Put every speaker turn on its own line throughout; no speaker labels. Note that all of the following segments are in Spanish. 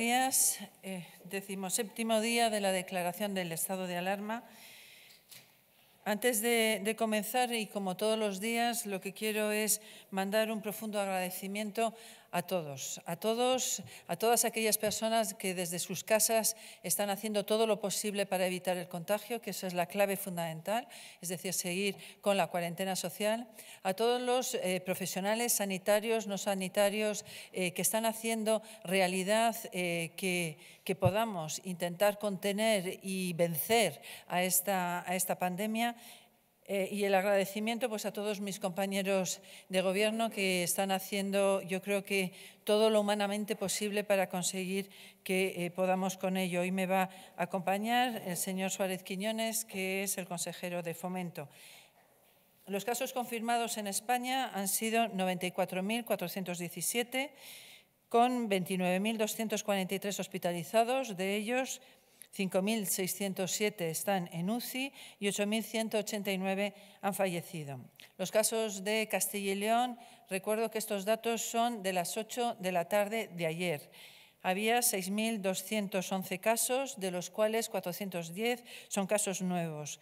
días, eh, decimoséptimo día de la declaración del estado de alarma. Antes de, de, comenzar, y como todos los días, lo que quiero es mandar un profundo agradecimiento a todos, a todos, a todas aquellas personas que desde sus casas están haciendo todo lo posible para evitar el contagio, que esa es la clave fundamental, es decir, seguir con la cuarentena social, a todos los eh, profesionales sanitarios, no sanitarios, eh, que están haciendo realidad eh, que, podamos intentar contener y vencer a esta, a esta pandemia eh, y el agradecimiento pues, a todos mis compañeros de gobierno que están haciendo, yo creo que todo lo humanamente posible para conseguir que eh, podamos con ello. Hoy me va a acompañar el señor Suárez Quiñones, que es el consejero de Fomento. Los casos confirmados en España han sido 94.417, con 29.243 hospitalizados, de ellos 5.607 están en UCI y 8.189 han fallecido. Los casos de Castilla y León, recuerdo que estos datos son de las 8 de la tarde de ayer. Había 6.211 casos, de los cuales 410 son casos nuevos.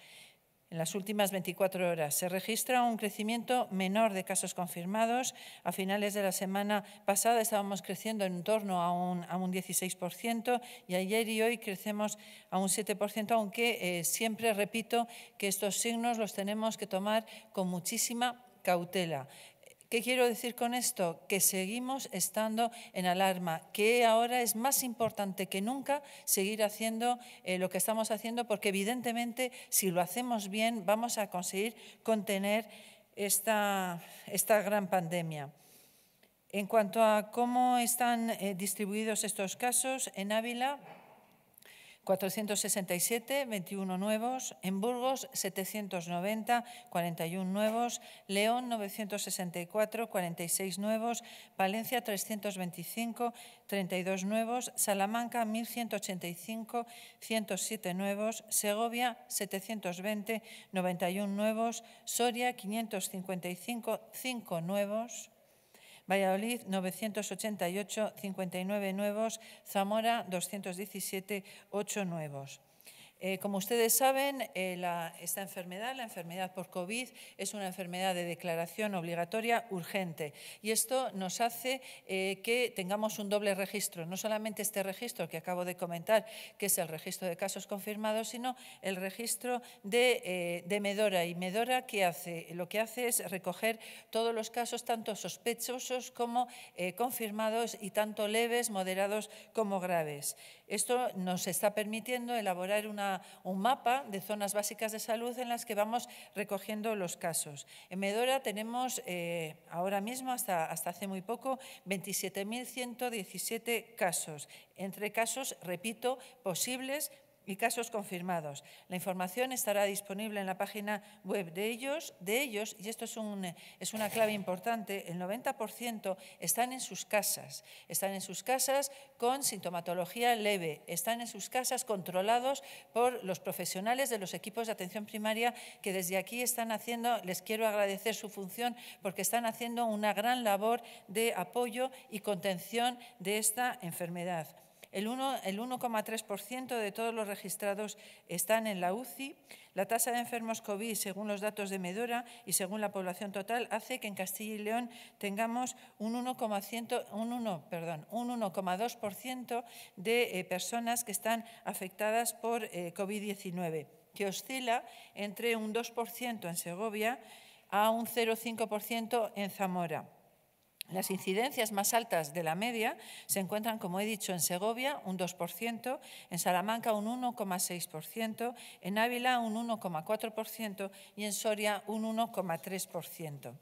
En las últimas 24 horas se registra un crecimiento menor de casos confirmados. A finales de la semana pasada estábamos creciendo en torno a un, 16% y ayer y hoy crecemos a un 7%, aunque eh, siempre repito que estos signos los tenemos que tomar con muchísima cautela. ¿Qué quiero decir con esto? Que seguimos estando en alarma, que ahora es más importante que nunca seguir haciendo eh, lo que estamos haciendo, porque evidentemente si lo hacemos bien vamos a conseguir contener esta, esta gran pandemia. En cuanto a cómo están eh, distribuidos estos casos, en Ávila 467, 21 nuevos. En Burgos, 790, 41 nuevos. León, 964, 46 nuevos. Valencia, 325, 32 nuevos. Salamanca, 1185, 107 nuevos. Segovia, 720, 91 nuevos. Soria, 555, 5 nuevos. Valladolid 988, 59 nuevos, Zamora 217, 8 nuevos. Eh, como ustedes saben, eh, esta enfermedad, la enfermedad por COVID, es una enfermedad de declaración obligatoria urgente y esto nos hace eh, que tengamos un doble registro, no solamente este registro que acabo de comentar, que es el registro de casos confirmados, sino el registro de, Medora. ¿Y Medora qué hace? Lo que hace es recoger todos los casos, tanto sospechosos como confirmados y tanto leves, moderados como graves. Esto nos está permitiendo elaborar un mapa de zonas básicas de salud en las que vamos recogiendo los casos. En Medora tenemos eh, ahora mismo, hasta, hasta hace muy poco, 27.117 casos, entre casos, repito, posibles, y casos confirmados. La información estará disponible en la página web de ellos, de ellos y esto es, es una clave importante, el 90% están en sus casas, están en sus casas con sintomatología leve, están en sus casas controlados por los profesionales de los equipos de atención primaria que desde aquí están haciendo, les quiero agradecer su función porque están haciendo una gran labor de apoyo y contención de esta enfermedad. El 1,3% de todos los registrados están en la UCI. La tasa de enfermos COVID, según los datos de Medora y según la población total, hace que en Castilla y León tengamos un 1,2% de eh, personas que están afectadas por eh, COVID-19, que oscila entre un 2% en Segovia a un 0,5% en Zamora. Las incidencias más altas de la media se encuentran, como he dicho, en Segovia, un 2%, en Salamanca un 1,6%, en Ávila un 1,4% y en Soria un 1,3%.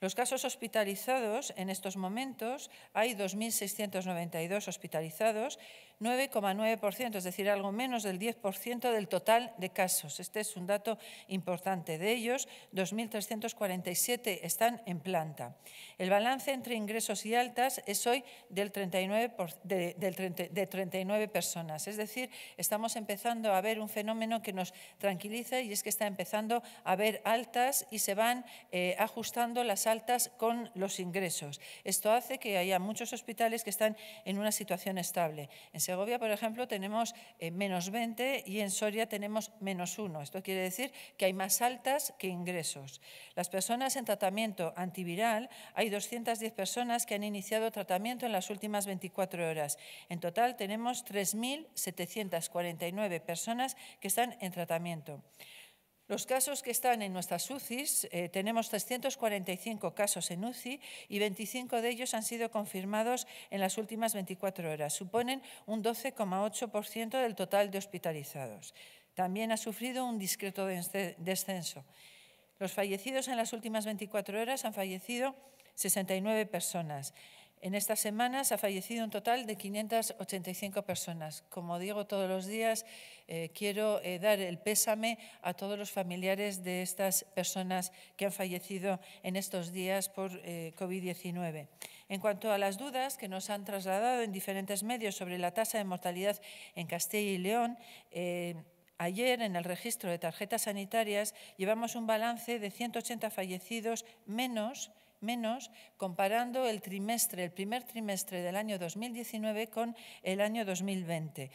Los casos hospitalizados en estos momentos, hay 2.692 hospitalizados, 9,9%, es decir, algo menos del 10% del total de casos. Este es un dato importante. De ellos, 2.347 están en planta. El balance entre ingresos y altas es hoy del 39, de, del 39 personas. Es decir, estamos empezando a ver un fenómeno que nos tranquiliza y es que está empezando a haber altas y se van eh, ajustando las altas con los ingresos. Esto hace que haya muchos hospitales que están en una situación estable. Segovia, por ejemplo, tenemos eh, menos 20 y en Soria tenemos menos 1. Esto quiere decir que hay más altas que ingresos. Las personas en tratamiento antiviral, hay 210 personas que han iniciado tratamiento en las últimas 24 horas. En total tenemos 3.749 personas que están en tratamiento. Los casos que están en nuestras UCIs, eh, tenemos 345 casos en UCI y 25 de ellos han sido confirmados en las últimas 24 horas. Suponen un 12,8% del total de hospitalizados. También ha sufrido un discreto descenso. Los fallecidos en las últimas 24 horas han fallecido 69 personas. En estas semanas ha fallecido un total de 585 personas. Como digo todos los días, eh, quiero eh, dar el pésame a todos los familiares de estas personas que han fallecido en estos días por eh, COVID-19. En cuanto a las dudas que nos han trasladado en diferentes medios sobre la tasa de mortalidad en Castilla y León, Ayer, en el registro de tarjetas sanitarias, llevamos un balance de 180 fallecidos menos menos comparando el trimestre, el primer trimestre del año 2019 con el año 2020.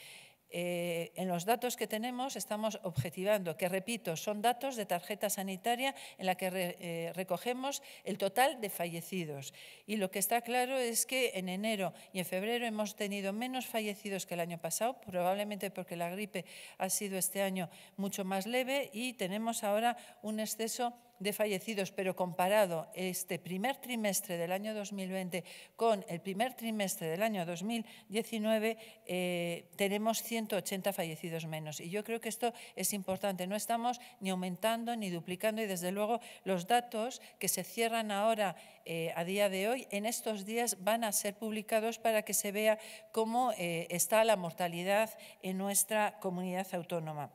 Eh, en los datos que tenemos estamos objetivando, que repito, son datos de tarjeta sanitaria en la que eh, recogemos el total de fallecidos. Y lo que está claro es que en enero y en febrero hemos tenido menos fallecidos que el año pasado, probablemente porque la gripe ha sido este año mucho más leve y tenemos ahora un exceso de fallecidos, pero comparado este primer trimestre del año 2020 con el primer trimestre del año 2019, eh, tenemos 180 fallecidos menos. Y yo creo que esto es importante. No estamos ni aumentando ni duplicando y, desde luego, los datos que se cierran ahora eh, a día de hoy, en estos días van a ser publicados para que se vea cómo eh, está la mortalidad en nuestra comunidad autónoma.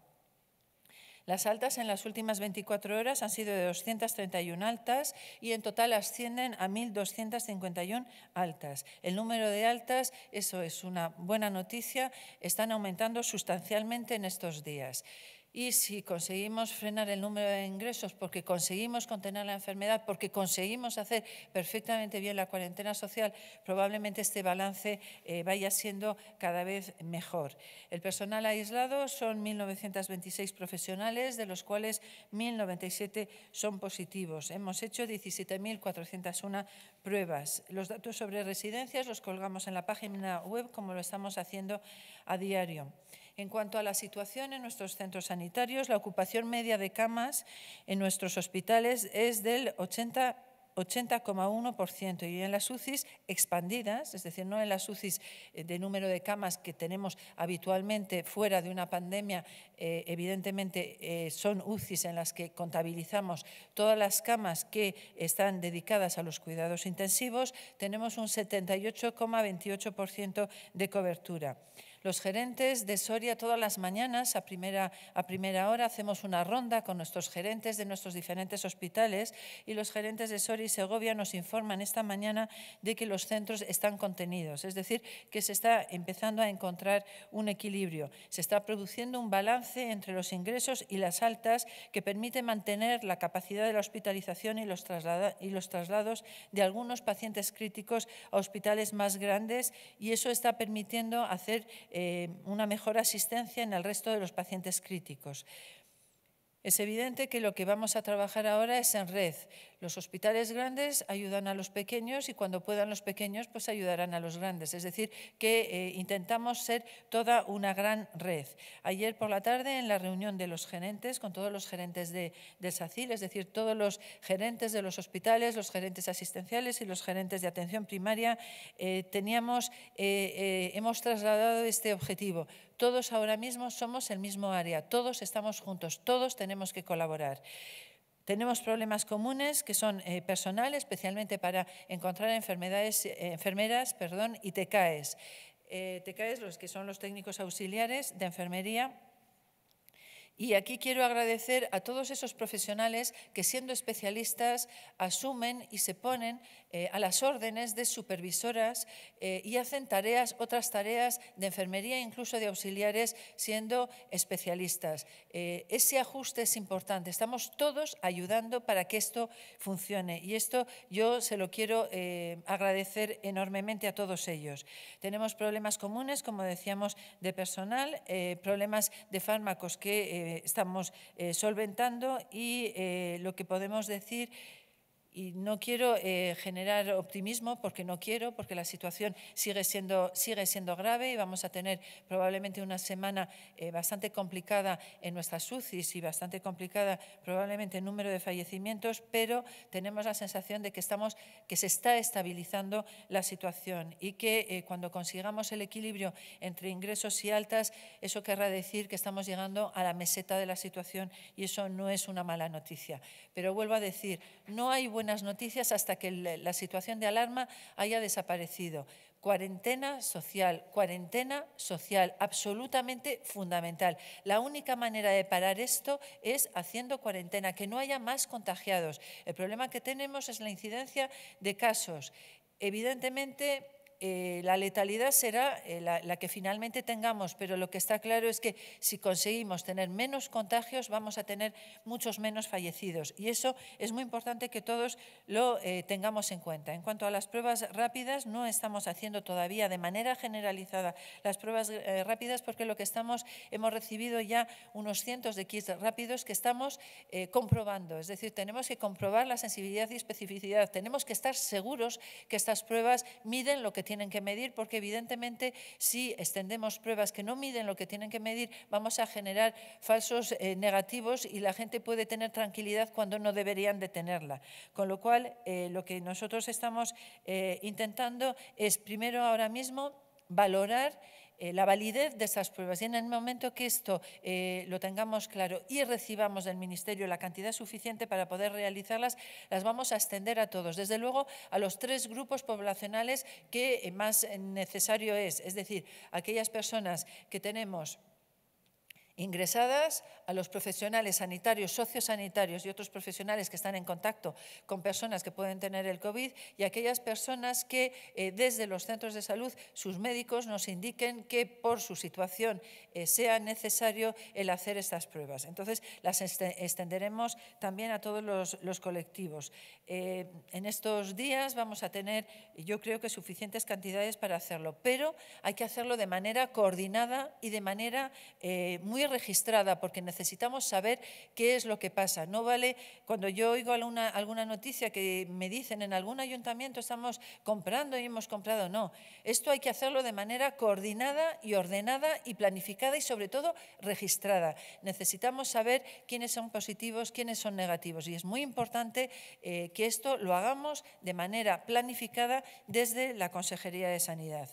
Las altas en las últimas 24 horas han sido de 231 altas y en total ascienden a 1.251 altas. El número de altas, eso es una buena noticia, están aumentando sustancialmente en estos días. Y si conseguimos frenar el número de ingresos porque conseguimos contener la enfermedad, porque conseguimos hacer perfectamente bien la cuarentena social, probablemente este balance eh, vaya siendo cada vez mejor. El personal aislado son 1.926 profesionales, de los cuales 1.097 son positivos. Hemos hecho 17.401 pruebas. Los datos sobre residencias los colgamos en la página web como lo estamos haciendo a diario. En cuanto a la situación en nuestros centros sanitarios, la ocupación media de camas en nuestros hospitales es del 80%. 80,1% y en las UCIs expandidas, es decir, no en las UCIs eh, de número de camas que tenemos habitualmente fuera de una pandemia, eh, evidentemente eh, son UCIs en las que contabilizamos todas las camas que están dedicadas a los cuidados intensivos, tenemos un 78,28% de cobertura. Los gerentes de Soria todas las mañanas a primera, a primera hora hacemos una ronda con nuestros gerentes de nuestros diferentes hospitales y los gerentes de Soria y Segovia nos informan esta mañana de que los centros están contenidos, es decir, que se está empezando a encontrar un equilibrio. Se está produciendo un balance entre los ingresos y las altas que permite mantener la capacidad de la hospitalización y los, y los traslados de algunos pacientes críticos a hospitales más grandes y eso está permitiendo hacer eh, una mejor asistencia en el resto de los pacientes críticos. Es evidente que lo que vamos a trabajar ahora es en red. Los hospitales grandes ayudan a los pequeños y cuando puedan los pequeños, pues ayudarán a los grandes. Es decir, que eh, intentamos ser toda una gran red. Ayer por la tarde, en la reunión de los gerentes, con todos los gerentes de, SACIL, es decir, todos los gerentes de los hospitales, los gerentes asistenciales y los gerentes de atención primaria, eh, teníamos, eh, hemos trasladado este objetivo. Todos ahora mismo somos el mismo área, todos estamos juntos, todos tenemos que colaborar. Tenemos problemas comunes que son eh, personal, especialmente para encontrar enfermedades, eh, enfermeras perdón, y caes, Eh, caes los que son los técnicos auxiliares de enfermería, y aquí quiero agradecer a todos esos profesionales que, siendo especialistas, asumen y se ponen eh, a las órdenes de supervisoras eh, y hacen tareas, otras tareas de enfermería, incluso de auxiliares, siendo especialistas. Eh, ese ajuste es importante. Estamos todos ayudando para que esto funcione y esto yo se lo quiero agradecer enormemente a todos ellos. Tenemos problemas comunes, como decíamos, de personal, problemas de fármacos que estamos solventando y lo que podemos decir y no quiero eh, generar optimismo porque no quiero, porque la situación sigue siendo, sigue siendo grave y vamos a tener probablemente una semana eh, bastante complicada en nuestras UCIs y bastante complicada probablemente en número de fallecimientos, pero tenemos la sensación de que, estamos, que se está estabilizando la situación y que eh, cuando consigamos el equilibrio entre ingresos y altas, eso querrá decir que estamos llegando a la meseta de la situación y eso no es una mala noticia. Pero vuelvo a decir, no hay buena buenas noticias hasta que la situación de alarma haya desaparecido. Cuarentena social, cuarentena social, absolutamente fundamental. La única manera de parar esto es haciendo cuarentena, que no haya más contagiados. El problema que tenemos es la incidencia de casos. Evidentemente, eh, la letalidad será eh, la, que finalmente tengamos, pero lo que está claro es que si conseguimos tener menos contagios vamos a tener muchos menos fallecidos y eso es muy importante que todos lo eh, tengamos en cuenta. En cuanto a las pruebas rápidas, no estamos haciendo todavía de manera generalizada las pruebas rápidas porque lo que estamos, hemos recibido ya unos cientos de kits rápidos que estamos comprobando, es decir, tenemos que comprobar la sensibilidad y especificidad, tenemos que estar seguros que estas pruebas miden lo que tienen que medir, porque evidentemente si extendemos pruebas que no miden lo que tienen que medir, vamos a generar falsos eh, negativos y la gente puede tener tranquilidad cuando no deberían de tenerla. Con lo cual, eh, lo que nosotros estamos eh, intentando es primero ahora mismo valorar eh, la validez de esas pruebas. Y en el momento que esto eh, lo tengamos claro y recibamos del Ministerio la cantidad suficiente para poder realizarlas, las vamos a extender a todos. Desde luego, a los tres grupos poblacionales que eh, más necesario es, es decir, aquellas personas que tenemos ingresadas a los profesionales sanitarios, sociosanitarios y otros profesionales que están en contacto con personas que pueden tener el COVID y aquellas personas que eh, desde los centros de salud sus médicos nos indiquen que por su situación eh, sea necesario el hacer estas pruebas. Entonces las este, extenderemos también a todos los, colectivos. Eh, en estos días vamos a tener yo creo que suficientes cantidades para hacerlo, pero hay que hacerlo de manera coordinada y de manera muy registrada porque necesitamos saber qué es lo que pasa. No vale, cuando yo oigo alguna, alguna noticia que me dicen en algún ayuntamiento estamos comprando y hemos comprado, no. Esto hay que hacerlo de manera coordinada y ordenada y planificada y sobre todo registrada. Necesitamos saber quiénes son positivos, quiénes son negativos y es muy importante eh, que esto lo hagamos de manera planificada desde la Consejería de Sanidad.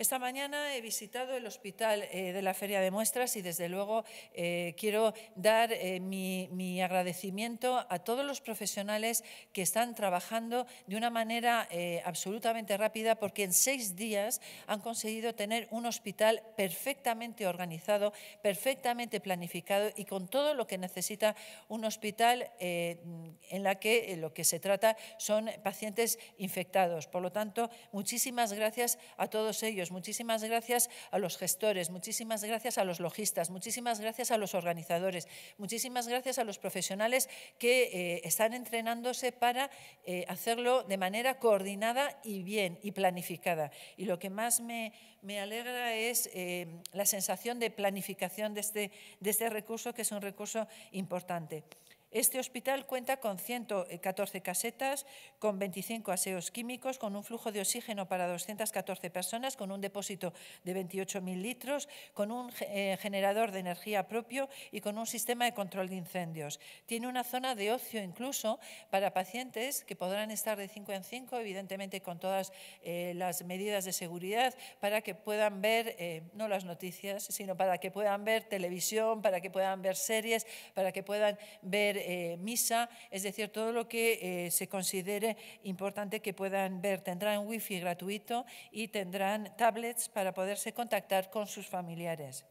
Esta mañana he visitado el hospital eh, de la Feria de Muestras y, desde luego, eh, quiero dar eh, mi, mi, agradecimiento a todos los profesionales que están trabajando de una manera absolutamente rápida, porque en seis días han conseguido tener un hospital perfectamente organizado, perfectamente planificado y con todo lo que necesita un hospital en la que lo que se trata son pacientes infectados. Por lo tanto, muchísimas gracias a todos ellos. Pues muchísimas gracias a los gestores, muchísimas gracias a los logistas, muchísimas gracias a los organizadores, muchísimas gracias a los profesionales que eh, están entrenándose para eh, hacerlo de manera coordinada y bien y planificada. Y lo que más me, alegra es eh, la sensación de planificación este, de este recurso, que es un recurso importante. Este hospital cuenta con 114 casetas, con 25 aseos químicos, con un flujo de oxígeno para 214 personas, con un depósito de 28.000 litros, con un eh, generador de energía propio y con un sistema de control de incendios. Tiene una zona de ocio incluso para pacientes que podrán estar de 5 en 5, evidentemente con todas eh, las medidas de seguridad, para que puedan ver, eh, no las noticias, sino para que puedan ver televisión, para que puedan ver series, para que puedan ver eh, misa, es decir, todo lo que eh, se considere importante que puedan ver. Tendrán wifi gratuito y tendrán tablets para poderse contactar con sus familiares.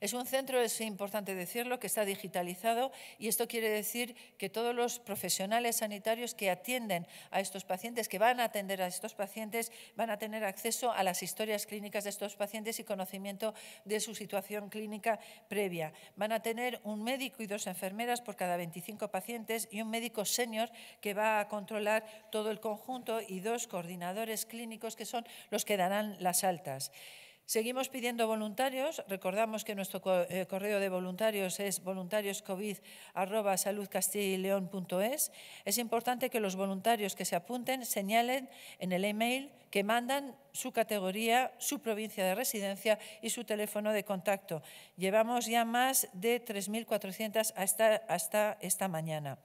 Es un centro, es importante decirlo, que está digitalizado y esto quiere decir que todos los profesionales sanitarios que atienden a estos pacientes, que van a atender a estos pacientes, van a tener acceso a las historias clínicas de estos pacientes y conocimiento de su situación clínica previa. Van a tener un médico y dos enfermeras por cada 25 pacientes y un médico senior que va a controlar todo el conjunto y dos coordinadores clínicos que son los que darán las altas. Seguimos pidiendo voluntarios. Recordamos que nuestro eh, correo de voluntarios es voluntarioscovid.es, Es importante que los voluntarios que se apunten señalen en el email que mandan su categoría, su provincia de residencia y su teléfono de contacto. Llevamos ya más de 3.400 hasta, hasta esta mañana.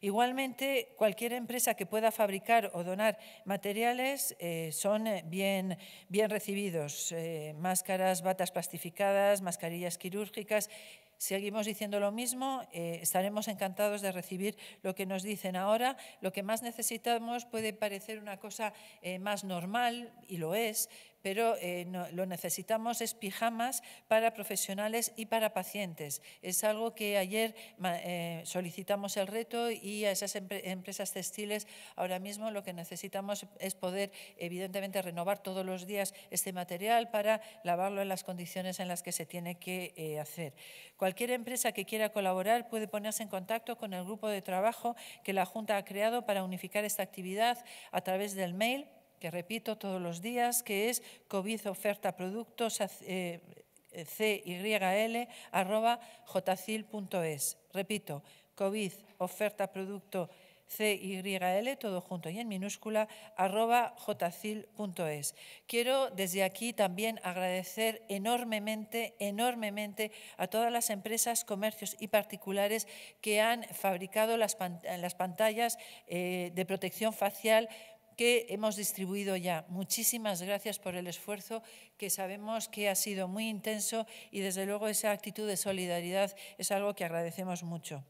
Igualmente, cualquier empresa que pueda fabricar o donar materiales eh, son eh, bien, bien recibidos. Eh, máscaras, batas plastificadas, mascarillas quirúrgicas seguimos diciendo lo mismo, eh, estaremos encantados de recibir lo que nos dicen ahora. Lo que más necesitamos puede parecer una cosa eh, más normal, y lo es, pero eh, lo necesitamos es pijamas para profesionales y para pacientes. Es algo que ayer eh, solicitamos el reto y a esas empresas textiles ahora mismo lo que necesitamos es poder, evidentemente, renovar todos los días este material para lavarlo en las condiciones en las que se tiene que eh, hacer. Cualquier empresa que quiera colaborar puede ponerse en contacto con el grupo de trabajo que la Junta ha creado para unificar esta actividad a través del mail que repito todos los días, que es COVID oferta productos cyl eh, arroba jcil.es. Repito, COVID oferta producto CYL, todo junto y en minúscula, arroba jcil.es. Quiero desde aquí también agradecer enormemente, enormemente a todas las empresas, comercios y particulares que han fabricado las, las pantallas eh, de protección facial que hemos distribuido ya. Muchísimas gracias por el esfuerzo que sabemos que ha sido muy intenso y desde luego esa actitud de solidaridad es algo que agradecemos mucho.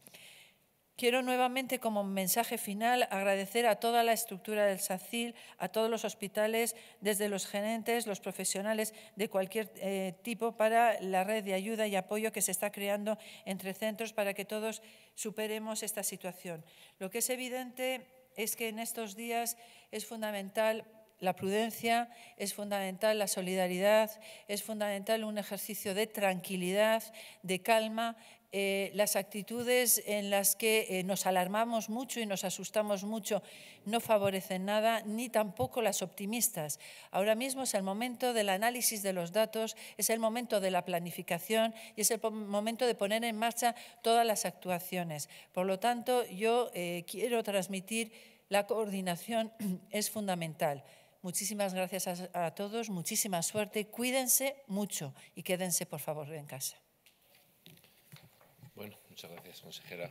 Quiero nuevamente, como mensaje final, agradecer a toda la estructura del SACIL, a todos los hospitales, desde los gerentes, los profesionales de cualquier eh, tipo, para la red de ayuda y apoyo que se está creando entre centros para que todos superemos esta situación. Lo que es evidente es que en estos días es fundamental la prudencia, es fundamental la solidaridad, es fundamental un ejercicio de tranquilidad, de calma, eh, las actitudes en las que eh, nos alarmamos mucho y nos asustamos mucho no favorecen nada, ni tampoco las optimistas. Ahora mismo es el momento del análisis de los datos, es el momento de la planificación y es el momento de poner en marcha todas las actuaciones. Por lo tanto, yo eh, quiero transmitir la coordinación es fundamental. Muchísimas gracias a todos, muchísima suerte, cuídense mucho y quédense por favor en casa.
Muchas gracias, consejera.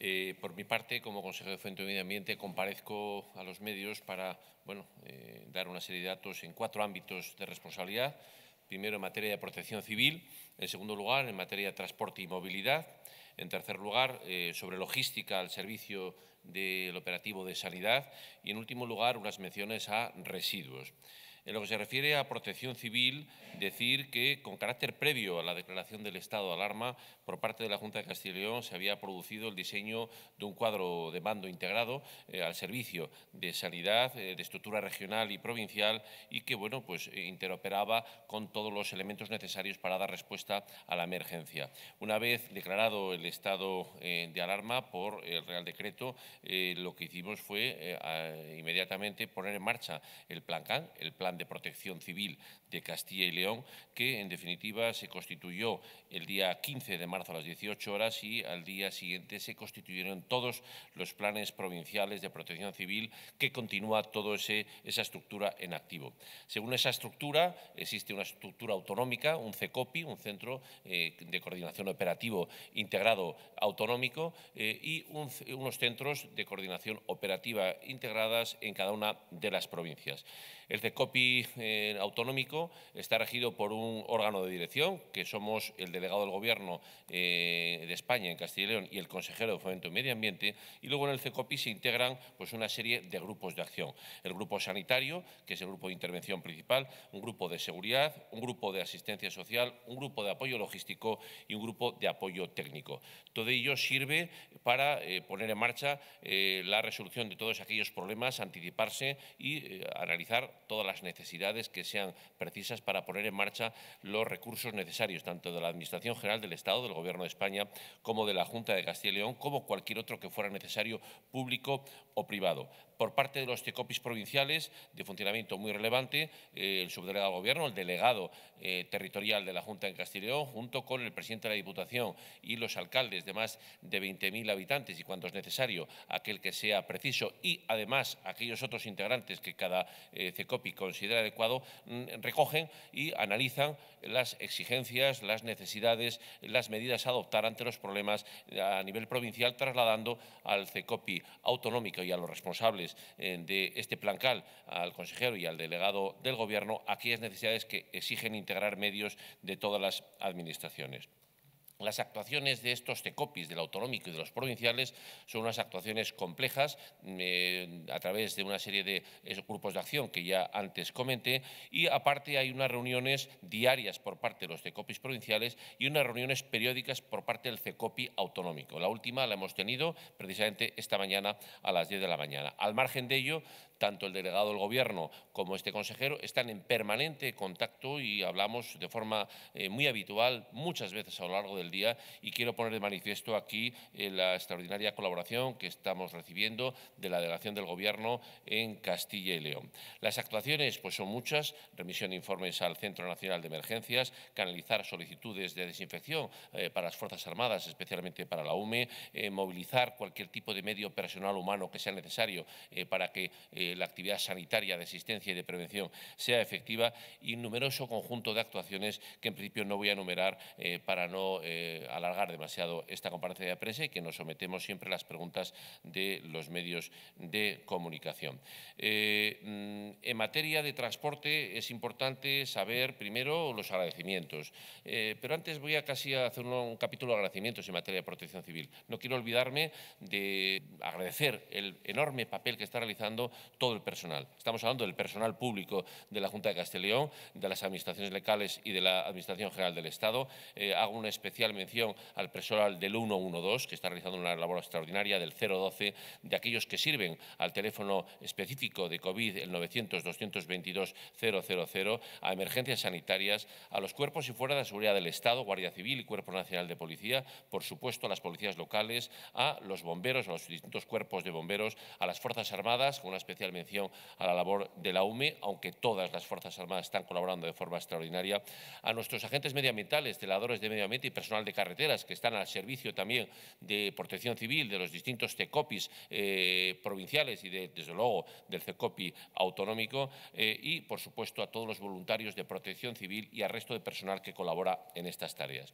Eh, por mi parte, como consejero de Fuente y Medio Ambiente, comparezco a los medios para eh, dar una serie de datos en cuatro ámbitos de responsabilidad. Primero, en materia de protección civil. En segundo lugar, en materia de transporte y movilidad. En tercer lugar, eh, sobre logística al servicio del operativo de sanidad. Y, en último lugar, unas menciones a residuos. En lo que se refiere a protección civil, decir que con carácter previo a la declaración del estado de alarma por parte de la Junta de Castilla y León se había producido el diseño de un cuadro de mando integrado eh, al servicio de sanidad, eh, de estructura regional y provincial y que bueno, pues eh, interoperaba con todos los elementos necesarios para dar respuesta a la emergencia. Una vez declarado el estado de alarma por el Real Decreto, lo que hicimos fue inmediatamente poner en marcha el plan CAN, el plan de protección civil de Castilla y León, que en definitiva se constituyó el día 15 de marzo a las 18 horas y al día siguiente se constituyeron todos los planes provinciales de protección civil que continúa toda esa estructura en activo. Según esa estructura, existe una estructura autonómica, un CECOPI, un Centro eh, de Coordinación Operativo Integrado Autonómico, eh, y unos centros de coordinación operativa integradas en cada una de las provincias. El CECOPI eh, autonómico está regido por un órgano de dirección, que somos el delegado del Gobierno eh, de España en Castilla y León y el consejero de Fomento y Medio Ambiente, y luego en el CECOPI se integran pues, una serie de grupos de acción. El grupo sanitario, que es el grupo de intervención principal, un grupo de seguridad, un grupo de asistencia social, un grupo de apoyo logístico y un grupo de apoyo técnico. Todo ello sirve para eh, poner en marcha eh, la resolución de todos aquellos problemas, anticiparse y analizar todas las necesidades que sean presentes precisas para poner en marcha los recursos necesarios, tanto de la Administración General del Estado, del Gobierno de España, como de la Junta de Castilla y León, como cualquier otro que fuera necesario, público o privado por parte de los CECOPIS provinciales de funcionamiento muy relevante, eh, el subdelegado de Gobierno, el delegado eh, territorial de la Junta en Castilla junto con el presidente de la Diputación y los alcaldes de más de 20.000 habitantes y cuando es necesario, aquel que sea preciso y, además, aquellos otros integrantes que cada eh, CECOPI considera adecuado, mm, recogen y analizan las exigencias, las necesidades, las medidas a adoptar ante los problemas a nivel provincial, trasladando al CECOPI autonómico y a los responsables eh, de este plan al consejero y al delegado del Gobierno, aquellas necesidades que exigen integrar medios de todas las administraciones. Las actuaciones de estos CECOPIs, del autonómico y de los provinciales, son unas actuaciones complejas eh, a través de una serie de grupos de acción que ya antes comenté y aparte hay unas reuniones diarias por parte de los CECOPIs provinciales y unas reuniones periódicas por parte del CECOPI autonómico. La última la hemos tenido precisamente esta mañana a las 10 de la mañana. Al margen de ello, tanto el delegado del Gobierno como este consejero están en permanente contacto y hablamos de forma eh, muy habitual muchas veces a lo largo del día y quiero poner de manifiesto aquí eh, la extraordinaria colaboración que estamos recibiendo de la delegación del Gobierno en Castilla y León. Las actuaciones pues, son muchas, remisión de informes al Centro Nacional de Emergencias, canalizar solicitudes de desinfección eh, para las Fuerzas Armadas, especialmente para la UME, movilizar cualquier tipo de medio personal humano que sea necesario para que la actividad sanitaria, de asistencia y de prevención sea efectiva y numeroso conjunto de actuaciones que en principio no voy a enumerar eh, para no eh, alargar demasiado esta comparecencia de prensa y que nos sometemos siempre a las preguntas de los medios de comunicación. Eh, mm, en materia de transporte es importante saber primero los agradecimientos, pero antes voy a casi hacer un capítulo de agradecimientos en materia de protección civil. No quiero olvidarme de agradecer el enorme papel que está realizando todo el personal. Estamos hablando del personal público de la Junta de Castellón, de las administraciones locales y de la Administración General del Estado. Eh, hago una especial mención al personal del 112, que está realizando una labor extraordinaria, del 012, de aquellos que sirven al teléfono específico de COVID, el 900-222-000, a emergencias sanitarias, a los cuerpos y fuerzas de seguridad del Estado, Guardia Civil y Cuerpo Nacional de Policía, por supuesto a las policías locales, a los bomberos, a los distintos cuerpos de bomberos, a las Fuerzas Armadas, con una especial mención a la labor de la UME, aunque todas las Fuerzas Armadas están colaborando de forma extraordinaria, a nuestros agentes medioambientales, teladores de medio ambiente y personal de carreteras, que están al servicio también de protección civil, de los distintos CECOPIs eh, provinciales y, de, desde luego, del CECOPI autonómico, eh, y, por supuesto, a todos los voluntarios de protección civil y al resto de personal que colabora en estas tareas.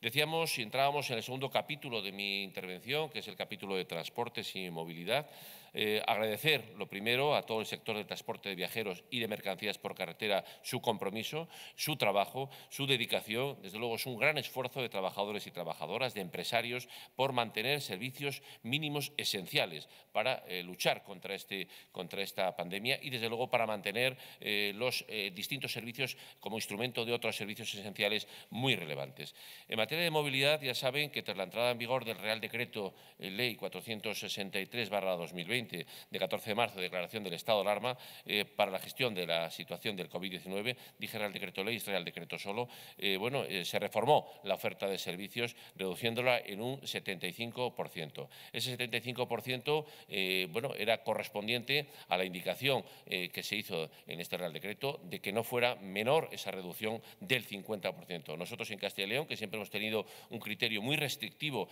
Decíamos, y entrábamos en el segundo capítulo de mi intervención, que es el capítulo de transportes y movilidad, eh, agradecer, lo primero, a todo el sector del transporte de viajeros y de mercancías por carretera su compromiso, su trabajo, su dedicación. Desde luego, es un gran esfuerzo de trabajadores y trabajadoras, de empresarios, por mantener servicios mínimos esenciales para eh, luchar contra, este, contra esta pandemia y, desde luego, para mantener eh, los distintos servicios como instrumento de otros servicios esenciales muy relevantes. En materia de movilidad, ya saben que tras la entrada en vigor del Real Decreto Ley 463-2020, de 14 de marzo, declaración del estado de alarma eh, para la gestión de la situación del COVID-19, dije Real Decreto Ley, Real Decreto Solo, eh, bueno, eh, se reformó la oferta de servicios reduciéndola en un 75%. Ese 75% bueno, era correspondiente a la indicación que se hizo en este Real Decreto de que no fuera menor esa reducción del 50%. Nosotros en Castilla y León, que siempre hemos tenido un criterio muy restrictivo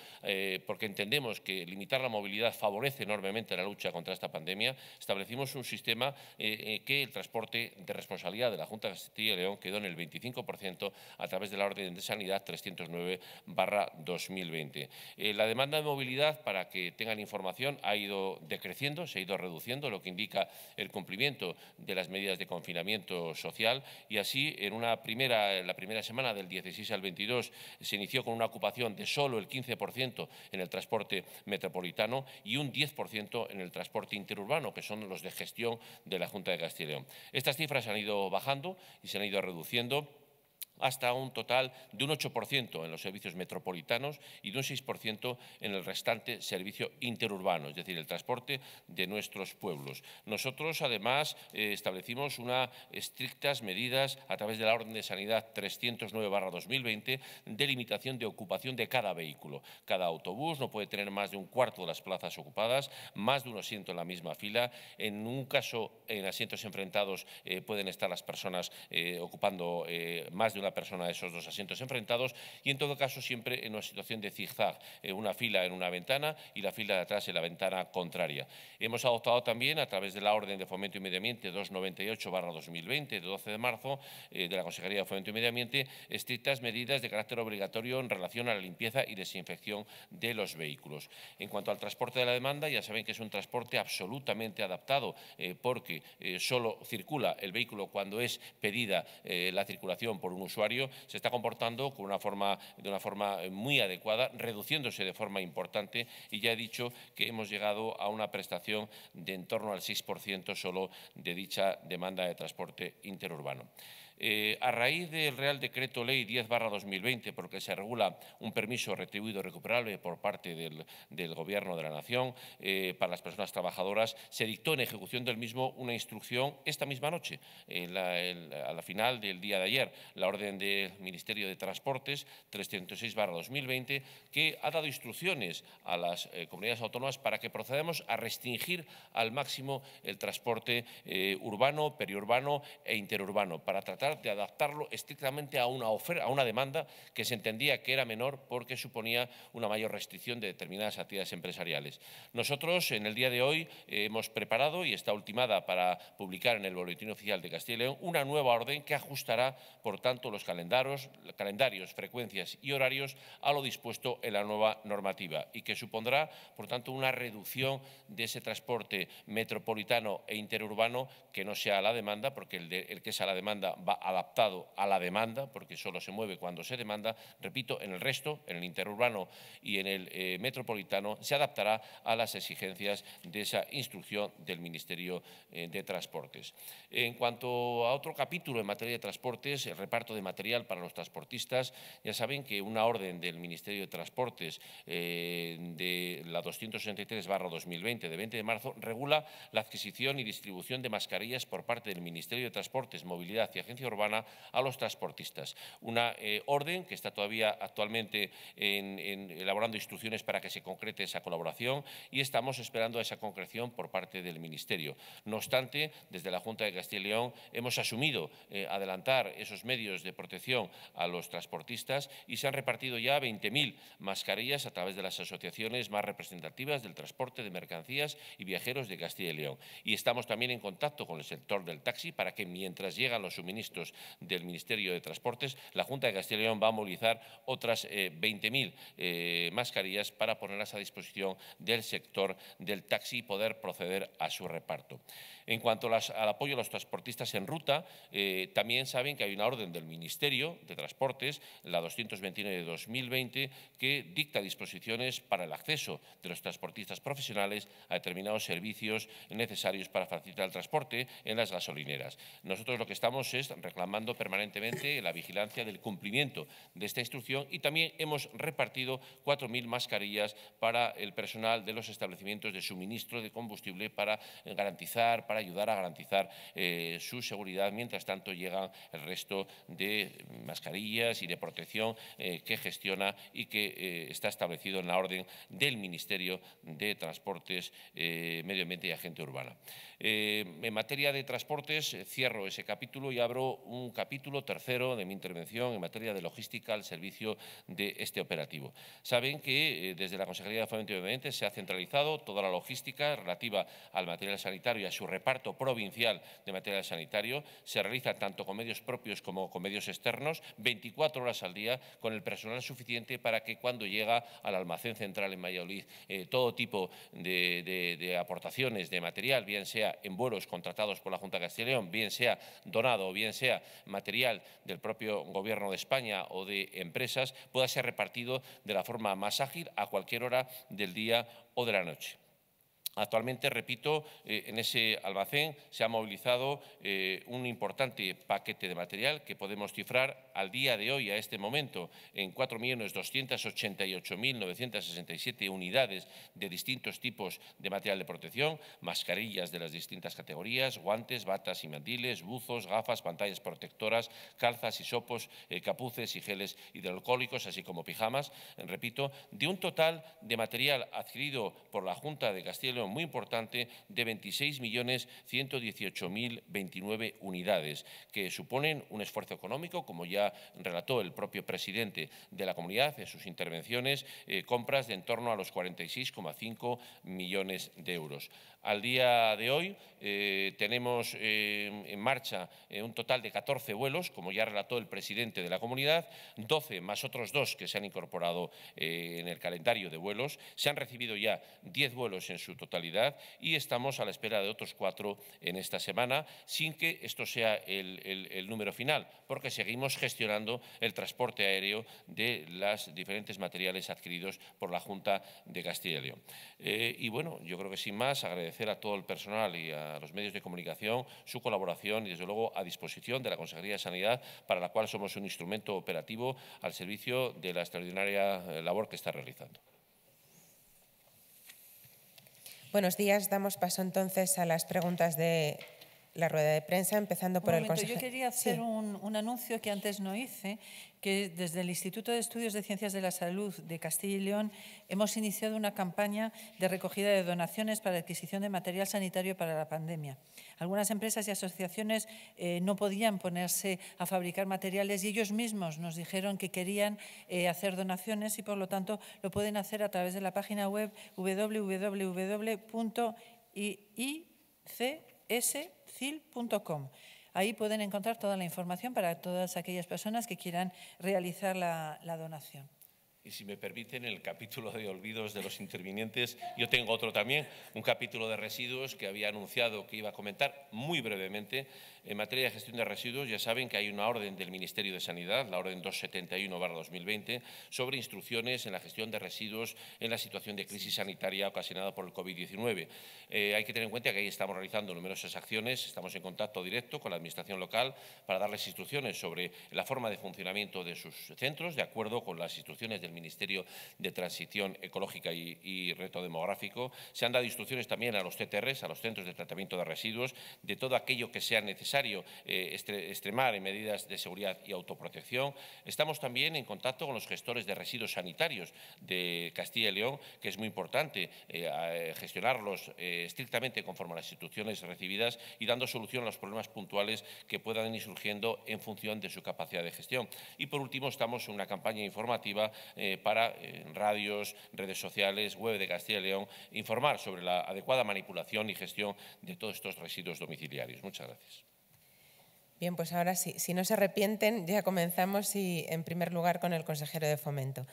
porque entendemos que limitar la movilidad favorece enormemente la lucha contra esta pandemia, establecimos un sistema eh, eh, que el transporte de responsabilidad de la Junta de Castilla y León quedó en el 25% a través de la Orden de Sanidad 309-2020. Eh, la demanda de movilidad, para que tengan información, ha ido decreciendo, se ha ido reduciendo, lo que indica el cumplimiento de las medidas de confinamiento social y así en una primera, la primera semana del 16 al 22 se inició con una ocupación de solo el 15% en el transporte metropolitano y un 10% en el transporte interurbano, que son los de gestión de la Junta de Castilla y León. Estas cifras han ido bajando y se han ido reduciendo hasta un total de un 8% en los servicios metropolitanos y de un 6% en el restante servicio interurbano, es decir, el transporte de nuestros pueblos. Nosotros, además, eh, establecimos unas estrictas medidas a través de la Orden de Sanidad 309-2020 de limitación de ocupación de cada vehículo. Cada autobús no puede tener más de un cuarto de las plazas ocupadas, más de un asiento en la misma fila. En un caso, en asientos enfrentados eh, pueden estar las personas eh, ocupando más de una persona de esos dos asientos enfrentados y, en todo caso, siempre en una situación de zigzag, eh, una fila en una ventana y la fila de atrás en la ventana contraria. Hemos adoptado también, a través de la Orden de Fomento y Medio Ambiente 298-2020, de 12 de marzo, eh, de la Consejería de Fomento y Medio Ambiente, estrictas medidas de carácter obligatorio en relación a la limpieza y desinfección de los vehículos. En cuanto al transporte de la demanda, ya saben que es un transporte absolutamente adaptado eh, porque solo circula el vehículo cuando es pedida la circulación por un uso se está comportando con forma, de una forma eh, muy adecuada, reduciéndose de forma importante y ya he dicho que hemos llegado a una prestación de en torno al 6% solo de dicha demanda de transporte interurbano. Eh, a raíz del Real Decreto Ley 10-2020, porque se regula un permiso retribuido recuperable por parte del, Gobierno de la Nación eh, para las personas trabajadoras, se dictó en ejecución del mismo una instrucción esta misma noche, a la final del día de ayer, la orden del Ministerio de Transportes 306-2020, que ha dado instrucciones a las eh, comunidades autónomas para que procedamos a restringir al máximo el transporte urbano, periurbano e interurbano, para tratar de adaptarlo estrictamente a una, una demanda que se entendía que era menor porque suponía una mayor restricción de determinadas actividades empresariales. Nosotros, en el día de hoy, eh, hemos preparado y está ultimada para publicar en el Boletín Oficial de Castilla y León una nueva orden que ajustará, por tanto, los calendarios, frecuencias y horarios a lo dispuesto en la nueva normativa y que supondrá, por tanto, una reducción de ese transporte metropolitano e interurbano que no sea a la demanda, porque el, el que es a la demanda va adaptado a la demanda, porque solo se mueve cuando se demanda, repito, en el resto, en el interurbano y en el eh, metropolitano, se adaptará a las exigencias de esa instrucción del Ministerio eh, de Transportes. En cuanto a otro capítulo en materia de transportes, el reparto de material para los transportistas, ya saben que una orden del Ministerio de Transportes eh, de la 263-2020 de 20 de marzo regula la adquisición y distribución de mascarillas por parte del Ministerio de Transportes, Movilidad y Agencia urbana a los transportistas. Una eh, orden que está todavía actualmente en, elaborando instrucciones para que se concrete esa colaboración y estamos esperando esa concreción por parte del Ministerio. No obstante, desde la Junta de Castilla y León hemos asumido eh, adelantar esos medios de protección a los transportistas y se han repartido ya 20.000 mascarillas a través de las asociaciones más representativas del transporte de mercancías y viajeros de Castilla y León. Y estamos también en contacto con el sector del taxi para que mientras llegan los suministros del Ministerio de Transportes, la Junta de Castilla y León va a movilizar otras 20.000 eh, eh, mascarillas para ponerlas a disposición del sector del taxi y poder proceder a su reparto. En cuanto al apoyo a los transportistas en ruta, eh, también saben que hay una orden del Ministerio de Transportes, la 229 de 2020, que dicta disposiciones para el acceso de los transportistas profesionales a determinados servicios necesarios para facilitar el transporte en las gasolineras. Nosotros lo que estamos es reclamando permanentemente la vigilancia del cumplimiento de esta instrucción y también hemos repartido 4.000 mascarillas para el personal de los establecimientos de suministro de combustible para garantizar, para ayudar a garantizar eh, su seguridad. Mientras tanto, llegan el resto de mascarillas y de protección eh, que gestiona y que eh, está establecido en la orden del Ministerio de Transportes, Medio Ambiente y Agente Urbana. en materia de transportes, cierro ese capítulo y abro un capítulo tercero de mi intervención en materia de logística al servicio de este operativo. Saben que desde la Consejería de Fomento y Medio Ambiente se ha centralizado toda la logística relativa al material sanitario y a su reparto reparto provincial de material sanitario se realiza tanto con medios propios como con medios externos, 24 horas al día, con el personal suficiente para que cuando llega al almacén central en Valladolid eh, todo tipo de, de, aportaciones de material, bien sea en vuelos contratados por la Junta de Castilla y León, bien sea donado o bien sea material del propio Gobierno de España o de empresas, pueda ser repartido de la forma más ágil a cualquier hora del día o de la noche. Actualmente, repito, eh, en ese almacén se ha movilizado eh, un importante paquete de material que podemos cifrar al día de hoy, a este momento, en 4.288.967 unidades de distintos tipos de material de protección, mascarillas de las distintas categorías, guantes, batas y mandiles, buzos, gafas, pantallas protectoras, calzas, y sopos, eh, capuces y geles hidroalcohólicos, así como pijamas, repito, de un total de material adquirido por la Junta de Castilla y León muy importante de 26.118.029 unidades, que suponen un esfuerzo económico, como ya relató el propio presidente de la comunidad en sus intervenciones, eh, compras de en torno a los 46,5 millones de euros. Al día de hoy eh, tenemos eh, en marcha un total de 14 vuelos, como ya relató el presidente de la comunidad, 12 más otros dos que se han incorporado en el calendario de vuelos. Se han recibido ya 10 vuelos en su total y estamos a la espera de otros cuatro en esta semana, sin que esto sea el, número final, porque seguimos gestionando el transporte aéreo de los diferentes materiales adquiridos por la Junta de Castilla y León. Eh, y bueno, yo creo que sin más, agradecer a todo el personal y a los medios de comunicación su colaboración y, desde luego, a disposición de la Consejería de Sanidad, para la cual somos un instrumento operativo al servicio de la extraordinaria labor que está realizando.
Buenos días. Damos paso entonces a las preguntas de la rueda de prensa, empezando por el consejero. Yo quería
hacer un, anuncio que antes no hice, que desde el Instituto de Estudios de Ciencias de la Salud de Castilla y León hemos iniciado una campaña de recogida de donaciones para adquisición de material sanitario para la pandemia. Algunas empresas y asociaciones eh, no podían ponerse a fabricar materiales y ellos mismos nos dijeron que querían eh, hacer donaciones y, por lo tanto, lo pueden hacer a través de la página web www.ics Ahí pueden encontrar toda la información para todas aquellas personas que quieran realizar la donación.
Y si me permiten, el capítulo de olvidos de los intervinientes, yo tengo otro también, un capítulo de residuos que había anunciado que iba a comentar muy brevemente. En materia de gestión de residuos, ya saben que hay una orden del Ministerio de Sanidad, la orden 271-2020, sobre instrucciones en la gestión de residuos en la situación de crisis sanitaria ocasionada por el COVID-19. Eh, hay que tener en cuenta que ahí estamos realizando numerosas acciones, estamos en contacto directo con la Administración local para darles instrucciones sobre la forma de funcionamiento de sus centros, de acuerdo con las instrucciones del Ministerio de Transición Ecológica y, Reto Demográfico. Se han dado instrucciones también a los CTRs, a los Centros de Tratamiento de Residuos, de todo aquello que sea necesario eh, extremar en medidas de seguridad y autoprotección. Estamos también en contacto con los gestores de residuos sanitarios de Castilla y León, que es muy importante eh, eh, gestionarlos estrictamente conforme a las instituciones recibidas y dando solución a los problemas puntuales que puedan ir surgiendo en función de su capacidad de gestión. Y, por último, estamos en una campaña informativa eh, para, eh, en radios, redes sociales, web de Castilla y León, informar sobre la adecuada manipulación y gestión de todos estos residuos domiciliarios. Muchas gracias.
Bien, pues ahora sí, si no se arrepienten, ya comenzamos y en primer lugar con el consejero de Fomento.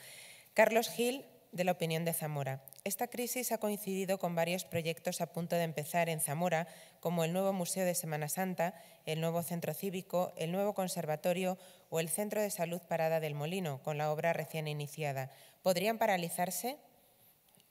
Carlos Gil, de la opinión de Zamora. Esta crisis ha coincidido con varios proyectos a punto de empezar en Zamora, como el nuevo Museo de Semana Santa, el nuevo Centro Cívico, el nuevo Conservatorio o el Centro de Salud Parada del Molino, con la obra recién iniciada. ¿Podrían paralizarse?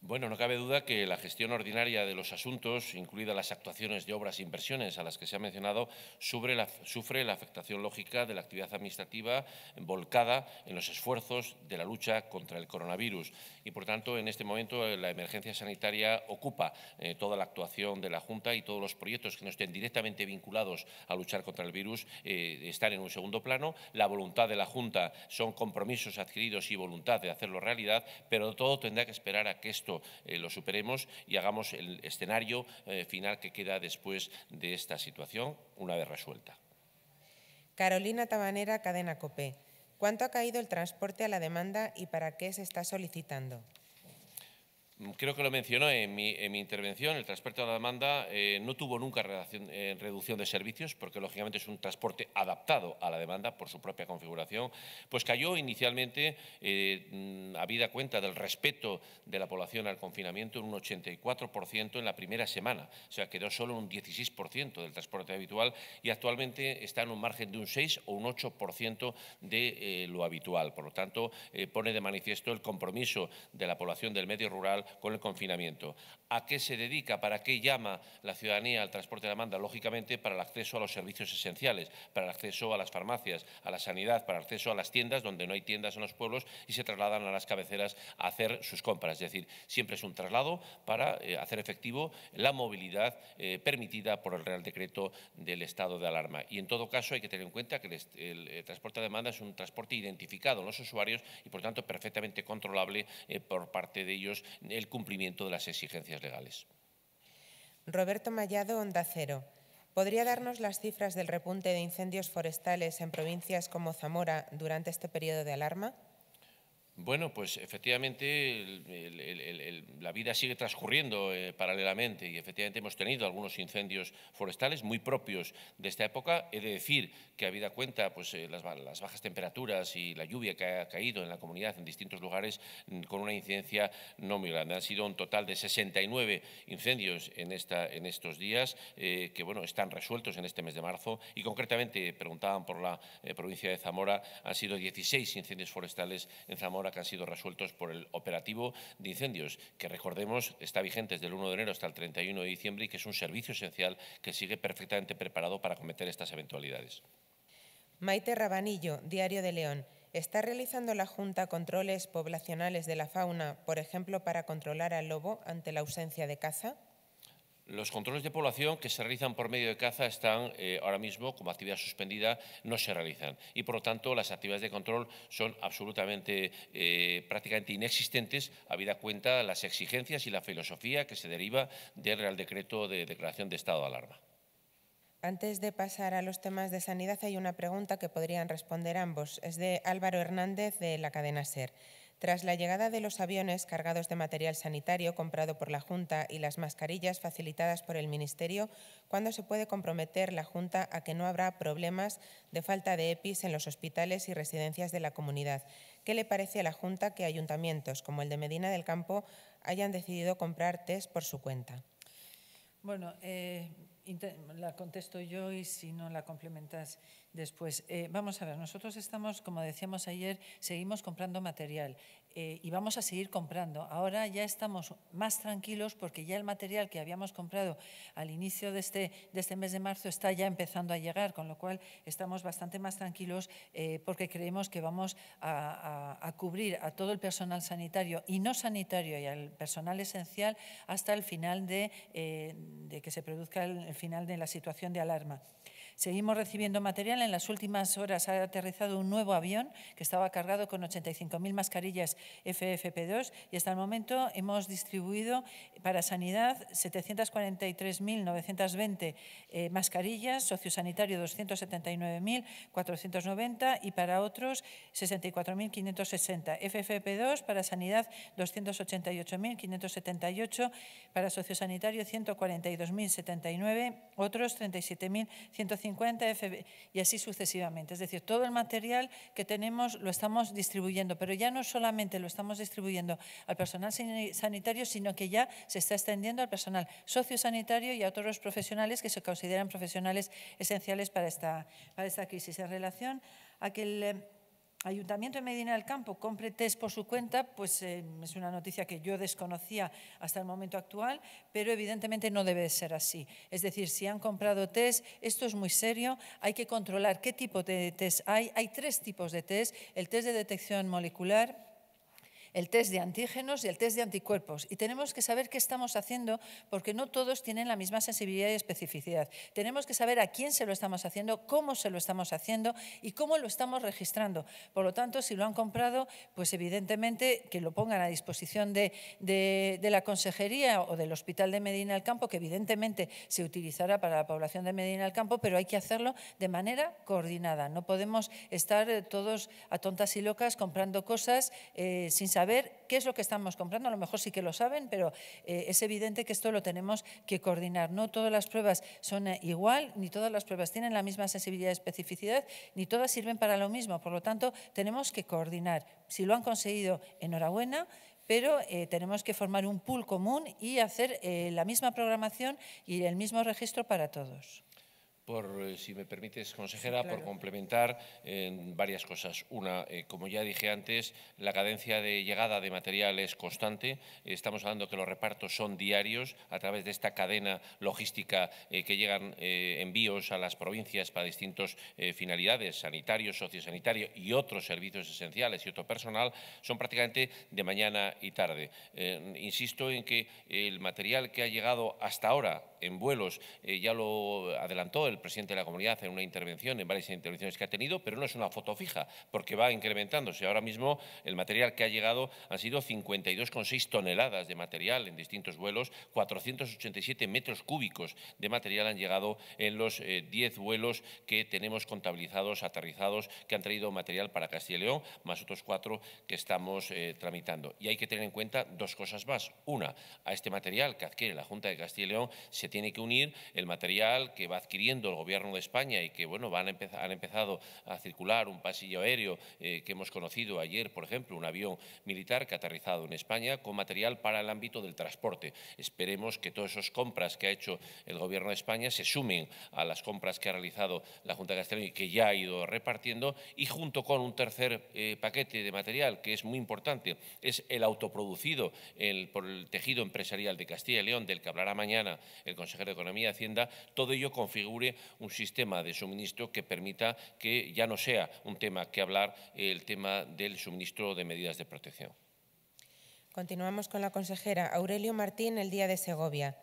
Bueno, no cabe duda que la gestión ordinaria de los asuntos, incluidas las actuaciones de obras e inversiones a las que se ha mencionado, sufre la, afectación lógica de la actividad administrativa volcada en los esfuerzos de la lucha contra el coronavirus. Y, por tanto, en este momento eh, la emergencia sanitaria ocupa eh, toda la actuación de la Junta y todos los proyectos que no estén directamente vinculados a luchar contra el virus eh, están en un segundo plano. La voluntad de la Junta son compromisos adquiridos y voluntad de hacerlo realidad, pero todo tendrá que esperar a que esto eh, lo superemos y hagamos el escenario eh, final que queda después de esta situación una vez resuelta.
Carolina Tabanera, Cadena Copé. ¿Cuánto ha caído el transporte a la demanda y para qué se está solicitando?
creo que lo mencionó en mi, intervención, el transporte a la demanda eh, no tuvo nunca eh, reducción de servicios, porque lógicamente es un transporte adaptado a la demanda por su propia configuración, pues cayó inicialmente, eh, mm, a vida cuenta del respeto de la población al confinamiento, en un 84% en la primera semana, o sea, quedó solo un 16% del transporte habitual y actualmente está en un margen de un 6 o un 8% de lo habitual. Por lo tanto, pone de manifiesto el compromiso de la población del medio rural con el confinamiento. ¿A qué se dedica? ¿Para qué llama la ciudadanía al transporte de demanda? Lógicamente, para el acceso a los servicios esenciales, para el acceso a las farmacias, a la sanidad, para el acceso a las tiendas, donde no hay tiendas en los pueblos y se trasladan a las cabeceras a hacer sus compras. Es decir, siempre es un traslado para eh, hacer efectivo la movilidad eh, permitida por el Real Decreto del estado de alarma. Y, en todo caso, hay que tener en cuenta que el, eh, transporte de demanda es un transporte identificado en los usuarios y, por tanto, perfectamente controlable por parte de ellos el cumplimiento de las exigencias legales.
Roberto Mallado, Onda Cero. ¿Podría darnos las cifras del repunte de incendios forestales en provincias como Zamora durante este periodo de alarma?
Bueno, pues efectivamente la vida sigue transcurriendo eh, paralelamente y efectivamente hemos tenido algunos incendios forestales muy propios de esta época. He de decir que habida cuenta pues, eh, las, las, bajas temperaturas y la lluvia que ha caído en la comunidad en distintos lugares mm, con una incidencia no muy grande. Han sido un total de 69 incendios en, esta, en estos días eh, que bueno, están resueltos en este mes de marzo y concretamente preguntaban por la provincia de Zamora, han sido 16 incendios forestales en Zamora que han sido resueltos por el operativo de incendios, que recordemos está vigente desde el 1 de enero hasta el 31 de diciembre y que es un servicio esencial que sigue perfectamente preparado para cometer estas eventualidades.
Maite Rabanillo, Diario de León. ¿Está realizando la Junta controles poblacionales de la fauna, por ejemplo, para controlar al lobo ante la ausencia de caza?
Los controles de población que se realizan por medio de caza están eh, ahora mismo como actividad suspendida, no se realizan y por lo tanto las actividades de control son absolutamente eh, prácticamente inexistentes, vida cuenta las exigencias y la filosofía que se deriva del Real Decreto de Declaración de Estado de Alarma.
Antes de pasar a los temas de sanidad, hay una pregunta que podrían responder ambos. Es de Álvaro Hernández de la cadena SER. Tras la llegada de los aviones cargados de material sanitario comprado por la Junta y las mascarillas facilitadas por el Ministerio, ¿cuándo se puede comprometer la Junta a que no habrá problemas de falta de EPIs en los hospitales y residencias de la comunidad? ¿Qué le parece a la Junta que ayuntamientos como el de Medina del Campo hayan decidido comprar test por su cuenta?
Bueno, eh, la contesto yo y si no la complementas después. Eh, vamos a ver, nosotros estamos, como decíamos ayer, seguimos comprando material. Eh, y vamos a seguir comprando. Ahora ya estamos más tranquilos porque ya el material que habíamos comprado al inicio de este, este mes de marzo está ya empezando a llegar, con lo cual estamos bastante más tranquilos eh, porque creemos que vamos a, cubrir a todo el personal sanitario y no sanitario y al personal esencial hasta el final de, eh, que se produzca el final de la situación de alarma. Seguimos recibiendo material. En las últimas horas ha aterrizado un nuevo avión que estaba cargado con 85.000 mascarillas FFP2 y hasta el momento hemos distribuido para sanidad 743.920 eh, mascarillas, sociosanitario 279.490 y para otros 64.560. FFP2 para sanidad 288.578, para sociosanitario 142.079, otros 37.150 FB y así sucesivamente. Es decir, todo el material que tenemos lo estamos distribuyendo, pero ya no solamente lo estamos distribuyendo al personal sanitario, sino que ya se está extendiendo al personal sociosanitario y a otros profesionales que se consideran profesionales esenciales para esta, para esta crisis. En relación a que Ayuntamiento de Medina del Campo compre test por su cuenta, pues eh, es una noticia que yo desconocía hasta el momento actual, pero evidentemente no debe ser así. Es decir, si han comprado test, esto es muy serio, hay que controlar qué tipo de test hay. Hay tres tipos de test, el test de detección molecular, el test de antígenos y el test de anticuerpos. Y tenemos que saber qué estamos haciendo porque no todos tienen la misma sensibilidad y especificidad. Tenemos que saber a quién se lo estamos haciendo, cómo se lo estamos haciendo y cómo lo estamos registrando. Por lo tanto, si lo han comprado, pues evidentemente que lo pongan a disposición de, de, la consejería o del Hospital de Medina del Campo, que evidentemente se utilizará para la población de Medina del Campo, pero hay que hacerlo de manera coordinada. No podemos estar eh, todos a tontas y locas comprando cosas eh, sin saber ver qué es lo que estamos comprando. A lo mejor sí que lo saben, pero eh, es evidente que esto lo tenemos que coordinar. No todas las pruebas son eh, igual, ni todas las pruebas tienen la misma sensibilidad y especificidad, ni todas sirven para lo mismo. Por lo tanto, tenemos que coordinar. Si lo han conseguido, enhorabuena, pero eh, tenemos que formar un pool común y hacer la misma programación y el mismo registro para todos.
Eh, si me permites, consejera, por complementar eh, varias cosas. Una, eh, como ya dije antes, la cadencia de llegada de material es constante. Estamos hablando que los repartos son diarios a través de esta cadena logística que llegan envíos a las provincias para distintas finalidades, sanitario, sociosanitario y otros servicios esenciales y otro personal, son prácticamente de mañana y tarde. insisto en que el material que ha llegado hasta ahora en vuelos. Eh, ya lo adelantó el presidente de la comunidad en una intervención, en varias intervenciones que ha tenido, pero no es una foto fija, porque va incrementándose. Ahora mismo el material que ha llegado han sido 52,6 toneladas de material en distintos vuelos, 487 metros cúbicos de material han llegado en los 10 eh, vuelos que tenemos contabilizados, aterrizados, que han traído material para Castilla y León, más otros cuatro que estamos eh, tramitando. Y hay que tener en cuenta dos cosas más. Una, a este material que adquiere la Junta de Castilla y León se tiene que unir el material que va adquiriendo el Gobierno de España y que bueno, han empezado a circular un pasillo aéreo eh, que hemos conocido ayer, por ejemplo, un avión militar que ha aterrizado en España con material para el ámbito del transporte. Esperemos que todas esas compras que ha hecho el Gobierno de España se sumen a las compras que ha realizado la Junta de Castellón y que ya ha ido repartiendo y junto con un tercer eh, paquete de material que es muy importante, es el autoproducido por el tejido empresarial de Castilla y León, del que hablará mañana el consejera de Economía y Hacienda, todo ello configure un sistema de suministro que permita que ya no sea un tema que hablar el tema del suministro de medidas de protección.
Continuamos con la consejera Aurelio Martín el día de Segovia.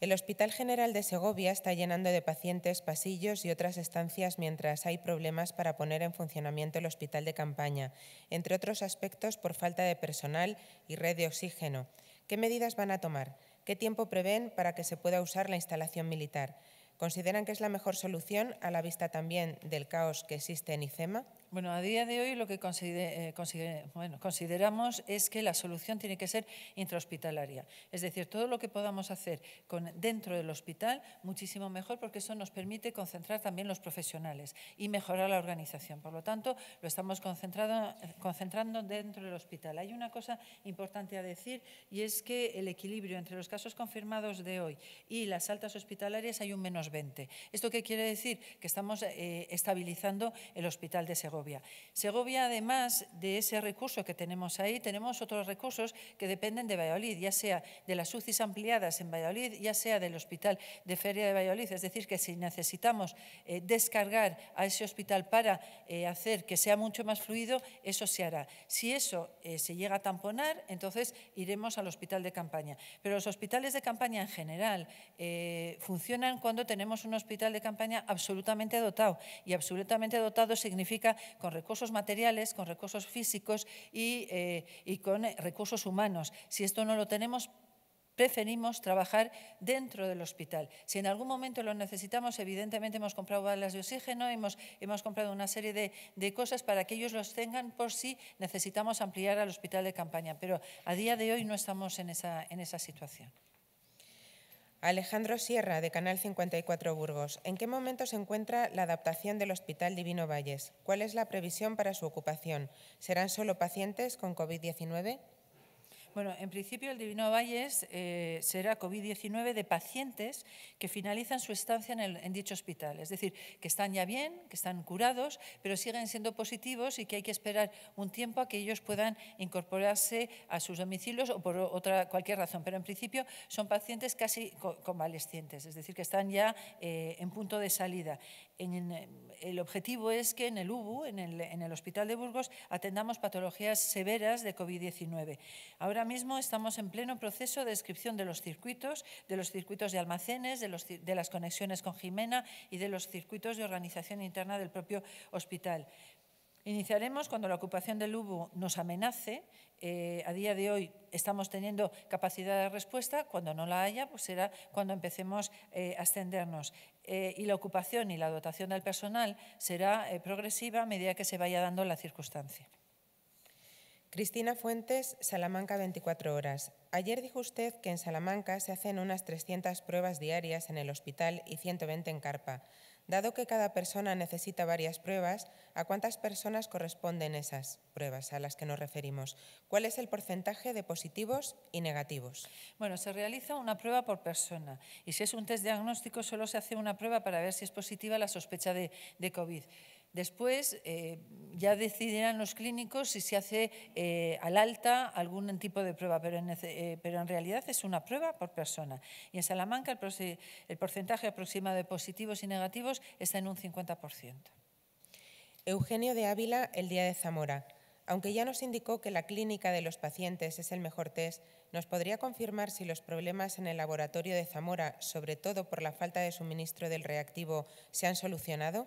El Hospital General de Segovia está llenando de pacientes pasillos y otras estancias mientras hay problemas para poner en funcionamiento el hospital de campaña, entre otros aspectos por falta de personal y red de oxígeno. ¿Qué medidas van a tomar? ¿Qué tiempo prevén para que se pueda usar la instalación militar? ¿Consideran que es la mejor solución a la vista también del caos que existe en ICEMA? Bueno, a día de hoy lo que eh, bueno, consideramos es que la solución tiene que ser
intrahospitalaria. Es decir, todo lo que podamos hacer con, dentro del hospital, muchísimo mejor, porque eso nos permite concentrar también los profesionales y mejorar la organización. Por lo tanto, lo estamos concentrando dentro del hospital. Hay una cosa importante a decir y es que el equilibrio entre los casos confirmados de hoy y las altas hospitalarias hay un menos 20. ¿Esto qué quiere decir? Que estamos eh, estabilizando el hospital de Segovia. Segovia. además de ese recurso que tenemos ahí, tenemos otros recursos que dependen de Valladolid, ya sea de las UCIs ampliadas en Valladolid, ya sea del Hospital de Feria de Valladolid. Es decir, que si necesitamos eh, descargar a ese hospital para eh, hacer que sea mucho más fluido, eso se hará. Si eso eh, se llega a tamponar, entonces iremos al hospital de campaña. Pero los hospitales de campaña en general funcionan cuando tenemos un hospital de campaña absolutamente dotado. Y absolutamente dotado significa con recursos materiales, con recursos físicos y, eh, y con eh, recursos humanos. Si esto no lo tenemos, Preferimos trabajar dentro del hospital. Si en algún momento lo necesitamos, evidentemente hemos comprado balas de oxígeno, hemos, hemos comprado una serie de, cosas para que ellos los tengan por si necesitamos ampliar al hospital de campaña. Pero a día de hoy no estamos esa, en esa situación.
Alejandro Sierra, de Canal 54 Burgos. ¿En qué momento se encuentra la adaptación del Hospital Divino Valles? ¿Cuál es la previsión para su ocupación? ¿Serán solo pacientes con COVID-19?
Bueno, en principio el Divino Valles eh, será COVID-19 de pacientes que finalizan su estancia en, dicho hospital, es decir, que están ya bien, que están curados, pero siguen siendo positivos y que hay que esperar un tiempo a que ellos puedan incorporarse a sus domicilios o por otra cualquier razón. Pero en principio son pacientes casi convalescientes, es decir, que están ya eh, en punto de salida. el objetivo es que en el UBU, en el, en el Hospital de Burgos, atendamos patologías severas de COVID-19. Ahora mismo estamos en pleno proceso de descripción de los circuitos, de los circuitos de almacenes, de, las conexiones con Jimena y de los circuitos de organización interna del propio hospital. Iniciaremos cuando la ocupación del UBU nos amenace. Eh, a día de hoy estamos teniendo capacidad de respuesta. Cuando no la haya, pues será cuando empecemos eh, a ascendernos. Eh, y la ocupación y la dotación del personal será progresiva a medida que se vaya dando la
circunstancia. Cristina Fuentes, Salamanca 24 horas. Ayer dijo usted que en Salamanca se hacen unas 300 pruebas diarias en el hospital y 120 en Carpa. Dado que cada persona necesita varias pruebas, ¿a cuántas personas corresponden esas pruebas a las que nos referimos? ¿Cuál es el porcentaje de positivos y negativos? Bueno, se realiza una prueba por persona y si es un test diagnóstico solo se hace una
prueba para ver si es positiva la sospecha de, de COVID. Después eh, ya decidirán los clínicos si se hace eh, al alta algún tipo de prueba, eh, pero en, realidad es una prueba por persona. Y en Salamanca el, el porcentaje aproximado de
positivos y negativos está en un 50%. Eugenio de Ávila, el día de Zamora. Aunque ya nos indicó que la clínica de los pacientes es el mejor test, ¿nos podría confirmar si los problemas en el laboratorio de Zamora, sobre todo por la falta de suministro del reactivo, se han solucionado?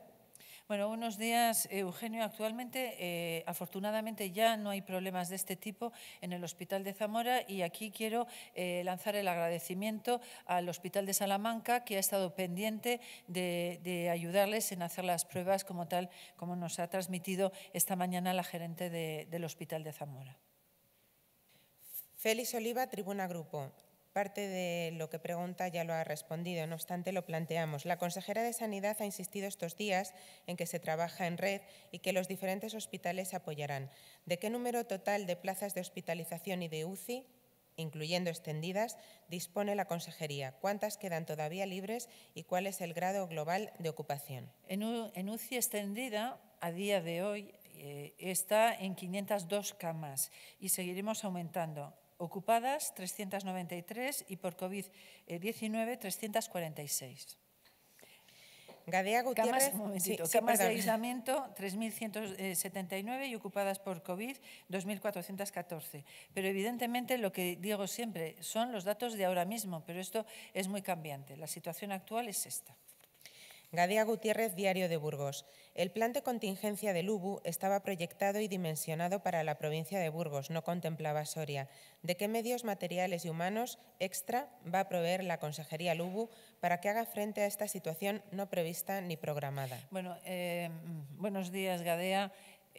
Bueno, buenos días, Eugenio. Actualmente, eh, afortunadamente, ya no hay problemas de este tipo en el Hospital de Zamora y aquí quiero eh, lanzar el agradecimiento al Hospital de Salamanca, que ha estado pendiente de, ayudarles en hacer las pruebas como tal, como nos ha transmitido esta
mañana la gerente del Hospital de Zamora. Félix Oliva, Tribuna Grupo. Parte de lo que pregunta ya lo ha respondido, no obstante lo planteamos. La consejera de Sanidad ha insistido estos días en que se trabaja en red y que los diferentes hospitales apoyarán. ¿De qué número total de plazas de hospitalización y de UCI, incluyendo extendidas, dispone la consejería? ¿Cuántas quedan todavía libres y cuál es el grado global de ocupación? En, UCI extendida, a día de hoy, eh,
está en 502 camas y seguiremos aumentando ocupadas 393 y por COVID-19 346.
Gadea Gutiérrez. Más camas de
aislamiento 3.179 y ocupadas por COVID 2.414. Pero evidentemente lo que digo
siempre son los datos de ahora mismo, pero esto es muy cambiante. La situación actual es esta. Gadea Gutiérrez, Diario de Burgos. El plan de contingencia del UBU estaba proyectado y dimensionado para la provincia de Burgos, no contemplaba Soria. ¿De qué medios materiales y humanos extra va a proveer la Consejería LUBU para que haga frente a esta situación no prevista ni programada?
Bueno, eh, mm, buenos días, Gadea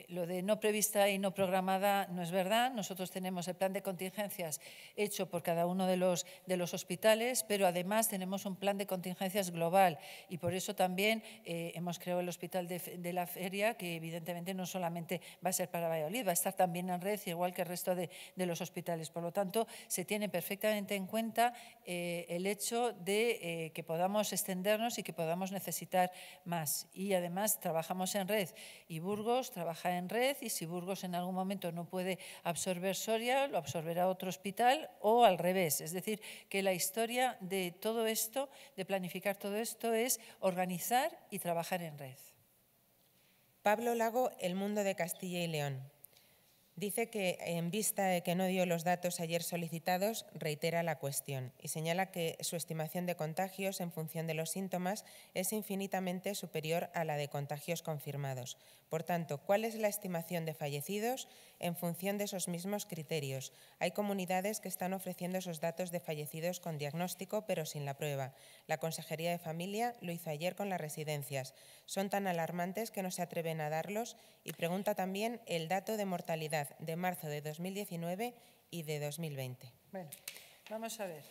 lo de no prevista y no programada no es verdad. Nosotros tenemos el plan de contingencias hecho por cada uno de los, de los hospitales, pero además tenemos un plan de contingencias global y por eso también eh, hemos creado el Hospital de, la Feria, que evidentemente no solamente va a ser para Valladolid, va a estar también en red, igual que el resto de, los hospitales. Por lo tanto, se tiene perfectamente en cuenta eh, el hecho de eh, que podamos extendernos y que podamos necesitar más. Y además trabajamos en red y Burgos trabaja en red y si Burgos en algún momento no puede absorber Soria, lo absorberá otro hospital o al revés. Es decir, que la historia de todo esto, de planificar todo esto, es
organizar y trabajar en red. Pablo Lago, El Mundo de Castilla y León. Dice que, en vista de que no dio los datos ayer solicitados, reitera la cuestión y señala que su estimación de contagios en función de los síntomas es infinitamente superior a la de contagios confirmados. Por tanto, ¿cuál es la estimación de fallecidos en función de esos mismos criterios. Hay comunidades que están ofreciendo esos datos de fallecidos con diagnóstico pero sin la prueba. La Consejería de Familia lo hizo ayer con las residencias. Son tan alarmantes que no se atreven a darlos y pregunta también el dato de mortalidad de marzo de 2019 y de 2020.
Bueno, vamos a ver.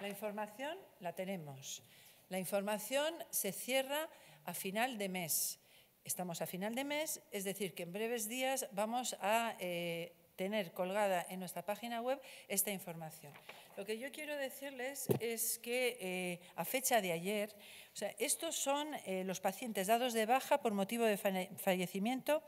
La información la tenemos. La información se cierra a final de mes. Estamos a final de mes, es decir, que en breves días vamos a eh, tener colgada en nuestra página web esta información. Lo que yo quiero decirles es que eh, a fecha de ayer, o sea, estos son eh, los pacientes dados de baja por motivo de fallecimiento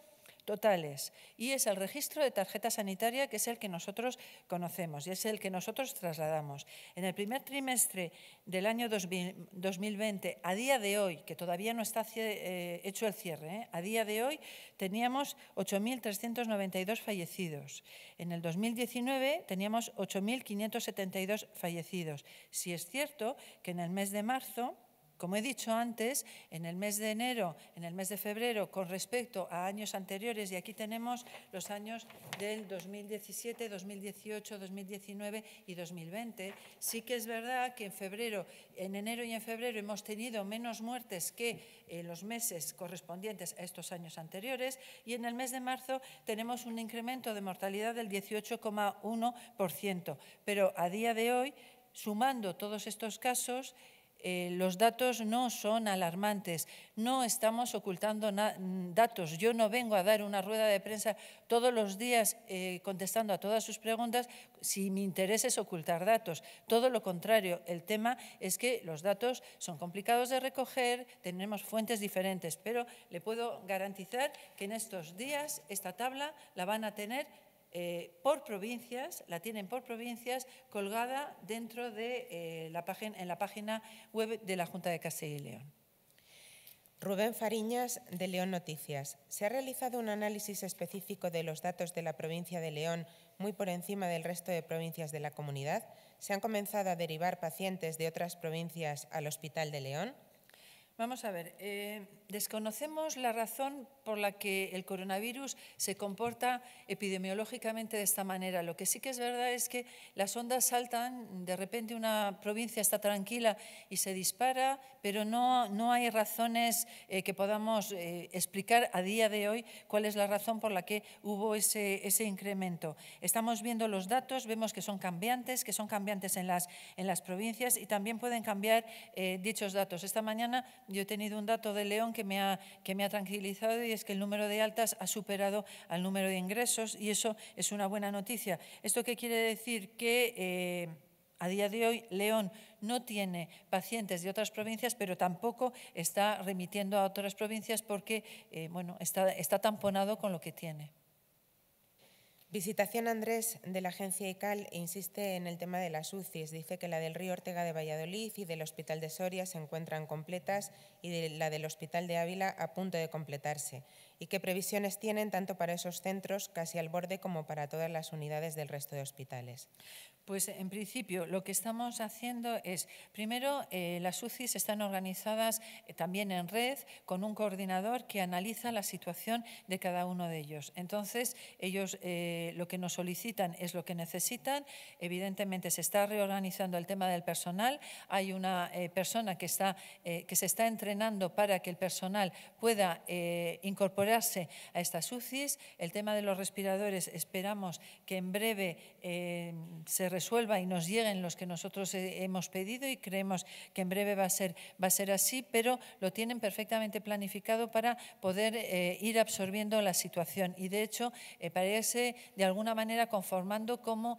totales y es el registro de tarjeta sanitaria que es el que nosotros conocemos y es el que nosotros trasladamos. En el primer trimestre del año 2020, a día de hoy, que todavía no está eh, hecho el cierre, ¿eh? a día de hoy teníamos 8.392 fallecidos. En el 2019 teníamos 8.572 fallecidos. Si es cierto que en el mes de marzo como he dicho antes, en el mes de enero, en el mes de febrero, con respecto a años anteriores, y aquí tenemos los años del 2017, 2018, 2019 y 2020, sí que es verdad que en febrero, en enero y en febrero hemos tenido menos muertes que en los meses correspondientes a estos años anteriores, y en el mes de marzo tenemos un incremento de mortalidad del 18,1%. Pero a día de hoy, sumando todos estos casos, eh, los datos no son alarmantes, no estamos ocultando mm, datos. Yo no vengo a dar una rueda de prensa todos los días eh, contestando a todas sus preguntas si mi interés es ocultar datos. Todo lo contrario, el tema es que los datos son complicados de recoger, tenemos fuentes diferentes, pero le puedo garantizar que en estos días esta tabla la van a tener eh, por provincias, la tienen por provincias, colgada dentro de eh, la página, en la página web de la Junta de Castilla y
León. Rubén Fariñas, de León Noticias. Se ha realizado un análisis específico de los datos de la provincia de León, muy por encima del resto de provincias de la comunidad. Se han comenzado a derivar pacientes de otras provincias al Hospital de León.
Vamos a ver, eh, desconocemos la razón por la que el coronavirus se comporta epidemiológicamente de esta manera. Lo que sí que es verdad es que las ondas saltan, de repente una provincia está tranquila y se dispara, pero no, no hay razones eh, que podamos eh, explicar a día de hoy cuál es la razón por la que hubo ese, ese incremento. Estamos viendo los datos, vemos que son cambiantes, que son cambiantes en las, en las provincias y también pueden cambiar dichos datos. Esta mañana yo he tenido un dato de León que me, ha, que me ha tranquilizado y es que el número de altas ha superado al número de ingresos y eso es una buena noticia. ¿Esto qué quiere decir? Que... Eh, a día de hoy, León no tiene pacientes de otras provincias, pero tampoco está remitiendo a otras provincias porque eh, bueno, está tamponado con lo que
tiene. Visitación Andrés de la agencia ICAL insiste en el tema de las UCIs. Dice que la del río Ortega de Valladolid y del Hospital de Soria se encuentran completas y la del Hospital de Ávila a punto de completarse y qué previsiones tienen tanto para esos centros casi al borde como para todas las unidades del resto de hospitales. Pues
en principio lo que estamos haciendo es, primero, eh, las UCIs están organizadas eh, también en red con un coordinador que analiza la situación de cada uno de ellos. Entonces, ellos eh, lo que nos solicitan es lo que necesitan. Evidentemente, se está reorganizando el tema del personal. Hay una persona que, está, que se está entrenando para que el personal pueda incorporar a estas UCIs. El tema de los respiradores esperamos que en breve eh, se resuelva y nos lleguen los que nosotros eh, hemos pedido y creemos que en breve va a ser, va a ser así, pero lo tienen perfectamente planificado para poder eh, ir absorbiendo la situación y de hecho parece de alguna manera conformando como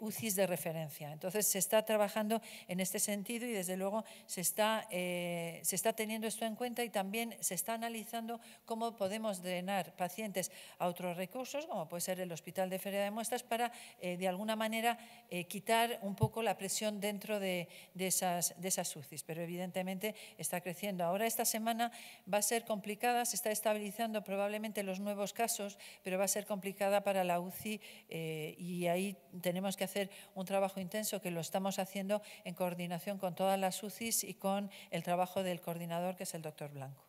UCIs de referencia. Entonces se está trabajando en este sentido y desde luego se está, se está teniendo esto en cuenta y también se está analizando cómo podemos podemos drenar pacientes a otros recursos, como puede ser el hospital de feria de muestras, para eh, de alguna manera eh, quitar un poco la presión dentro de, esas, de UCIs. Pero evidentemente está creciendo. Ahora esta semana va a ser complicada, se está estabilizando probablemente los nuevos casos, pero va a ser complicada para la UCI eh, y ahí tenemos que hacer un trabajo intenso que lo estamos haciendo en coordinación con todas las UCIs y con el trabajo del
coordinador, que es el doctor Blanco.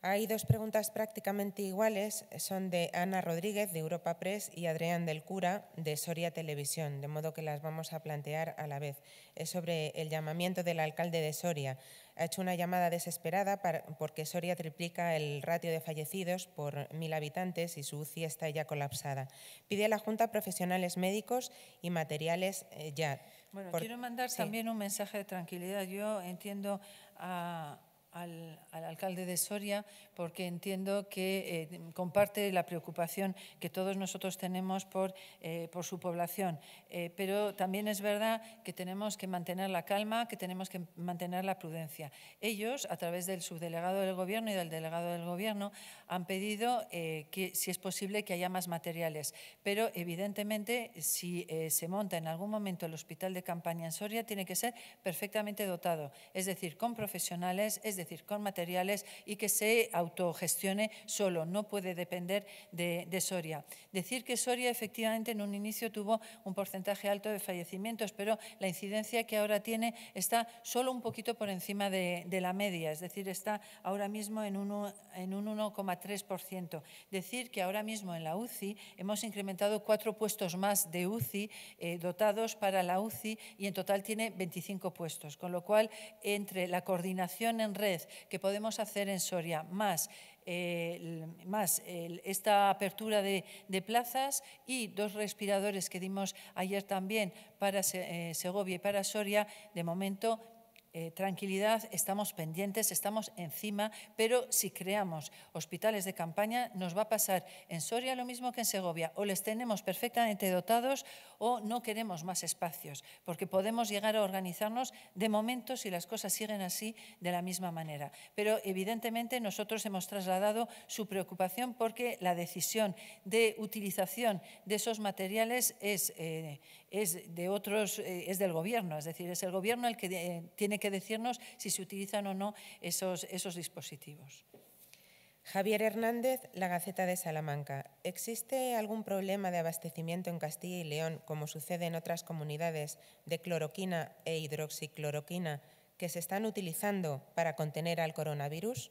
Hay dos preguntas prácticamente iguales, son de Ana Rodríguez de Europa Press y Adrián del Cura de Soria Televisión, de modo que las vamos a plantear a la vez. Es sobre el llamamiento del alcalde de Soria. Ha hecho una llamada desesperada porque Soria triplica el ratio de fallecidos por mil habitantes y su UCI está ya colapsada. Pide a la Junta profesionales médicos y materiales eh, ya.
Bueno, quiero mandar también un mensaje de tranquilidad. Yo entiendo a al, al, alcalde de Soria porque entiendo que eh, comparte la preocupación que todos nosotros tenemos por, eh, por su población. Eh, pero también es verdad que tenemos que mantener la calma, que tenemos que mantener la prudencia. Ellos, a través del subdelegado del Gobierno y del delegado del Gobierno, han pedido que, si es posible, que haya más materiales. Pero, evidentemente, si se monta en algún momento el hospital de campaña en Soria, tiene que ser perfectamente dotado, es decir, con profesionales, es decir, con materiales, y que se autogestione solo, no puede depender de, Soria. Decir que Soria efectivamente en un inicio tuvo un porcentaje alto de fallecimientos, pero la incidencia que ahora tiene está solo un poquito por encima de, la media, es decir, está ahora mismo en, en un 1,3%. Decir que ahora mismo en la UCI hemos incrementado cuatro puestos más de UCI eh, dotados para la UCI y en total tiene 25 puestos, con lo cual entre la coordinación en red que podemos hacer en Soria, más, eh, más eh, esta apertura de, plazas y dos respiradores que dimos ayer también para eh, Segovia y para Soria, de momento eh, tranquilidad, estamos pendientes, estamos encima, pero si creamos hospitales de campaña nos va a pasar en Soria lo mismo que en Segovia, o les tenemos perfectamente dotados o no queremos más espacios, porque podemos llegar a organizarnos de momento si las cosas siguen así de la misma manera. Pero evidentemente nosotros hemos trasladado su preocupación porque la decisión de utilización de esos materiales es eh, es, de otros, eh, es del gobierno, es decir, es el gobierno el que eh, tiene que decirnos si se utilizan o no
esos, esos dispositivos. Javier Hernández, La Gaceta de Salamanca. ¿Existe algún problema de abastecimiento en Castilla y León, como sucede en otras comunidades, de cloroquina e hidroxicloroquina que se están utilizando para contener al coronavirus?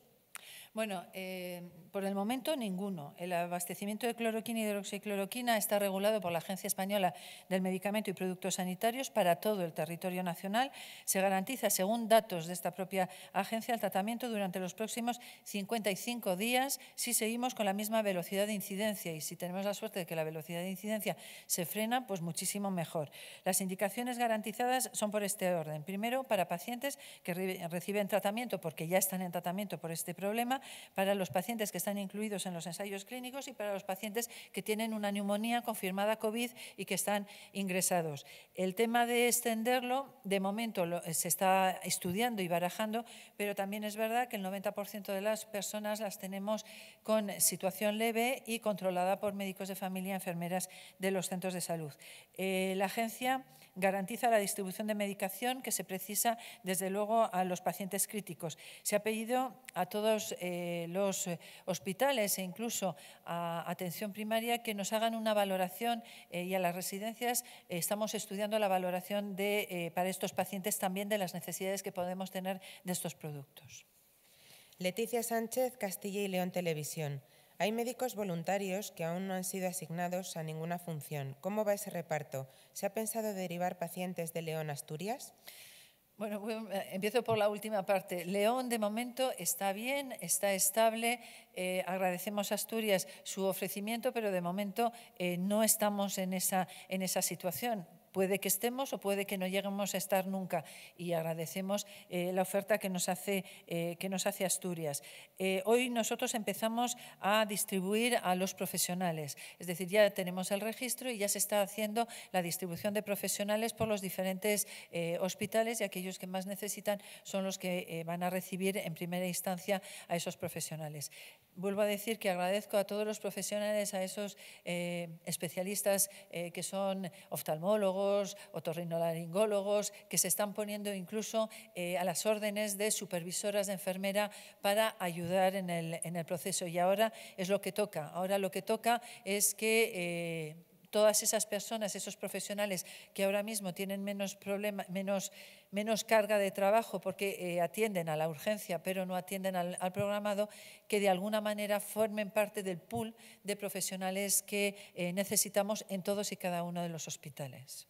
Bueno, eh, por el momento ninguno. El abastecimiento de cloroquina y hidroxicloroquina está regulado por la Agencia Española del Medicamento y Productos Sanitarios para todo el territorio nacional. Se garantiza, según datos de esta propia agencia, el tratamiento durante los próximos 55 días si seguimos con la misma velocidad de incidencia y si tenemos la suerte de que la velocidad de incidencia se frena, pues muchísimo mejor. Las indicaciones garantizadas son por este orden. Primero, para pacientes que reciben tratamiento porque ya están en tratamiento por este problema para los pacientes que están incluidos en los ensayos clínicos y para los pacientes que tienen una neumonía confirmada COVID y que están ingresados. El tema de extenderlo, de momento eh, se está estudiando y barajando, pero también es verdad que el 90% de las personas las tenemos con situación leve y controlada por médicos de familia, enfermeras de los centros de salud. Eh, la agencia garantiza la distribución de medicación que se precisa, desde luego, a los pacientes críticos. Se ha pedido a todos eh, los eh, hospitales e incluso a atención primaria que nos hagan una valoración eh, y a las residencias estamos estudiando la valoración de, para estos pacientes también de las necesidades que podemos tener de estos productos.
Leticia Sánchez, Castilla y León Televisión. Hay médicos voluntarios que aún no han sido asignados a ninguna función. ¿Cómo va ese reparto? ¿Se ha pensado derivar pacientes de León a Asturias? Bueno, eh, empiezo por la última parte. León,
de momento, está bien, está estable. Eh, agradecemos a Asturias su ofrecimiento, pero de momento eh, no estamos en esa situación. Puede que estemos o puede que no lleguemos a estar nunca y agradecemos eh, la oferta que nos hace, eh, que nos hace Asturias. Eh, hoy nosotros empezamos a distribuir a los profesionales, es decir, ya tenemos el registro y ya se está haciendo la distribución de profesionales por los diferentes hospitales y aquellos que más necesitan son los que van a recibir en primera instancia a esos profesionales vuelvo a decir que agradezco a todos los profesionales, a esos especialistas que son oftalmólogos, otorrinolaringólogos, que se están poniendo incluso eh, a las órdenes de supervisoras de enfermera para ayudar en el, proceso. Y ahora es lo que toca. Ahora lo que toca es que... Eh, todas esas personas, esos profesionales que ahora mismo tienen menos carga de trabajo porque eh, atienden a la urgencia pero no atienden al, programado, que de alguna manera formen parte del pool de profesionales que necesitamos en todos y cada uno de los hospitales.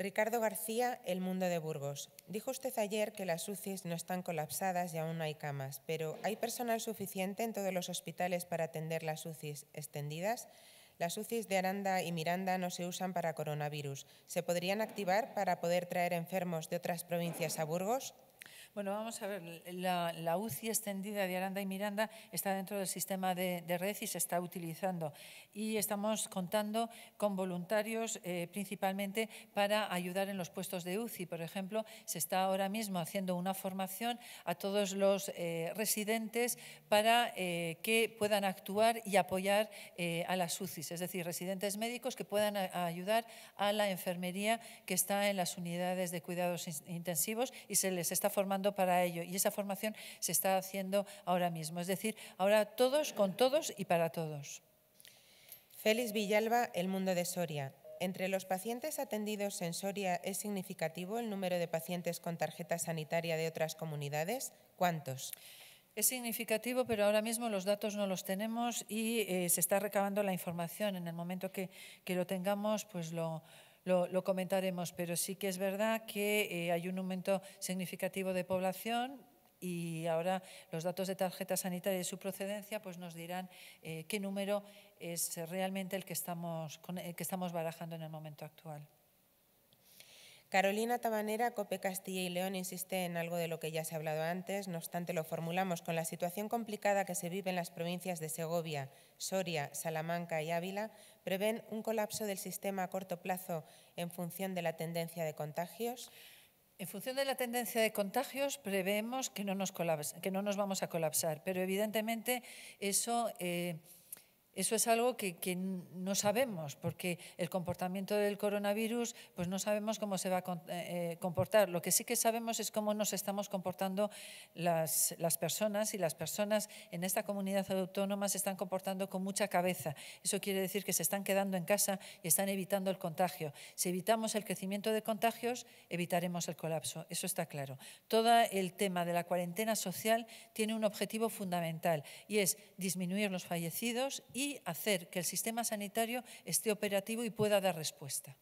Ricardo García, El Mundo de Burgos. Dijo usted ayer que las UCIs no están colapsadas y aún no hay camas, pero ¿hay personal suficiente en todos los hospitales para atender las UCIs extendidas? Las UCIs de Aranda y Miranda no se usan para coronavirus. ¿Se podrían activar para poder traer enfermos de otras provincias a Burgos?
Bueno, vamos a ver, la, UCI extendida de Aranda y Miranda está dentro del sistema de, red y se está utilizando. Y estamos contando con voluntarios eh, principalmente para ayudar en los puestos de UCI. Por ejemplo, se está ahora mismo haciendo una formación a todos los eh, residentes para eh, que puedan actuar y apoyar a las UCIs, es decir, residentes médicos que puedan ayudar a la enfermería que está en las unidades de cuidados intensivos y se les está formando para ello y esa formación se está haciendo ahora mismo. Es decir, ahora todos, con todos y para todos.
Félix Villalba, El Mundo de Soria. Entre los pacientes atendidos en Soria es significativo el número de pacientes con tarjeta sanitaria de otras comunidades. ¿Cuántos? Es significativo, pero ahora mismo los datos no los tenemos y eh,
se está recabando la información. En el momento que, que lo tengamos, pues lo, lo, comentaremos, pero sí que es verdad que eh, hay un aumento significativo de población, y ahora los datos de tarjeta sanitaria y su procedencia pues nos dirán eh, qué número es realmente el el eh, que estamos barajando en el momento actual.
Carolina Tabanera, Cope Castilla y León insiste en algo de lo que ya se ha hablado antes, no obstante lo formulamos con la situación complicada que se vive en las provincias de Segovia, Soria, Salamanca y Ávila, prevén un colapso del sistema a corto plazo en función de la tendencia de contagios. En función de la tendencia de contagios, prevemos que
no nos, vamos a colapsar, pero evidentemente eso... Eh, eso es algo que, no sabemos, porque el comportamiento del coronavirus, pues no sabemos cómo se va a eh, eh, comportar. Lo que sí que sabemos es cómo nos estamos comportando las, las personas y las personas en esta comunidad autónoma se están comportando con mucha cabeza. Eso quiere decir que se están quedando en casa y están evitando el contagio. Si evitamos el crecimiento de contagios, evitaremos el colapso. Eso está claro. Todo el tema de la cuarentena social tiene un objetivo fundamental y es disminuir los fallecidos y
hacer que el sistema sanitario esté operativo y pueda dar respuesta.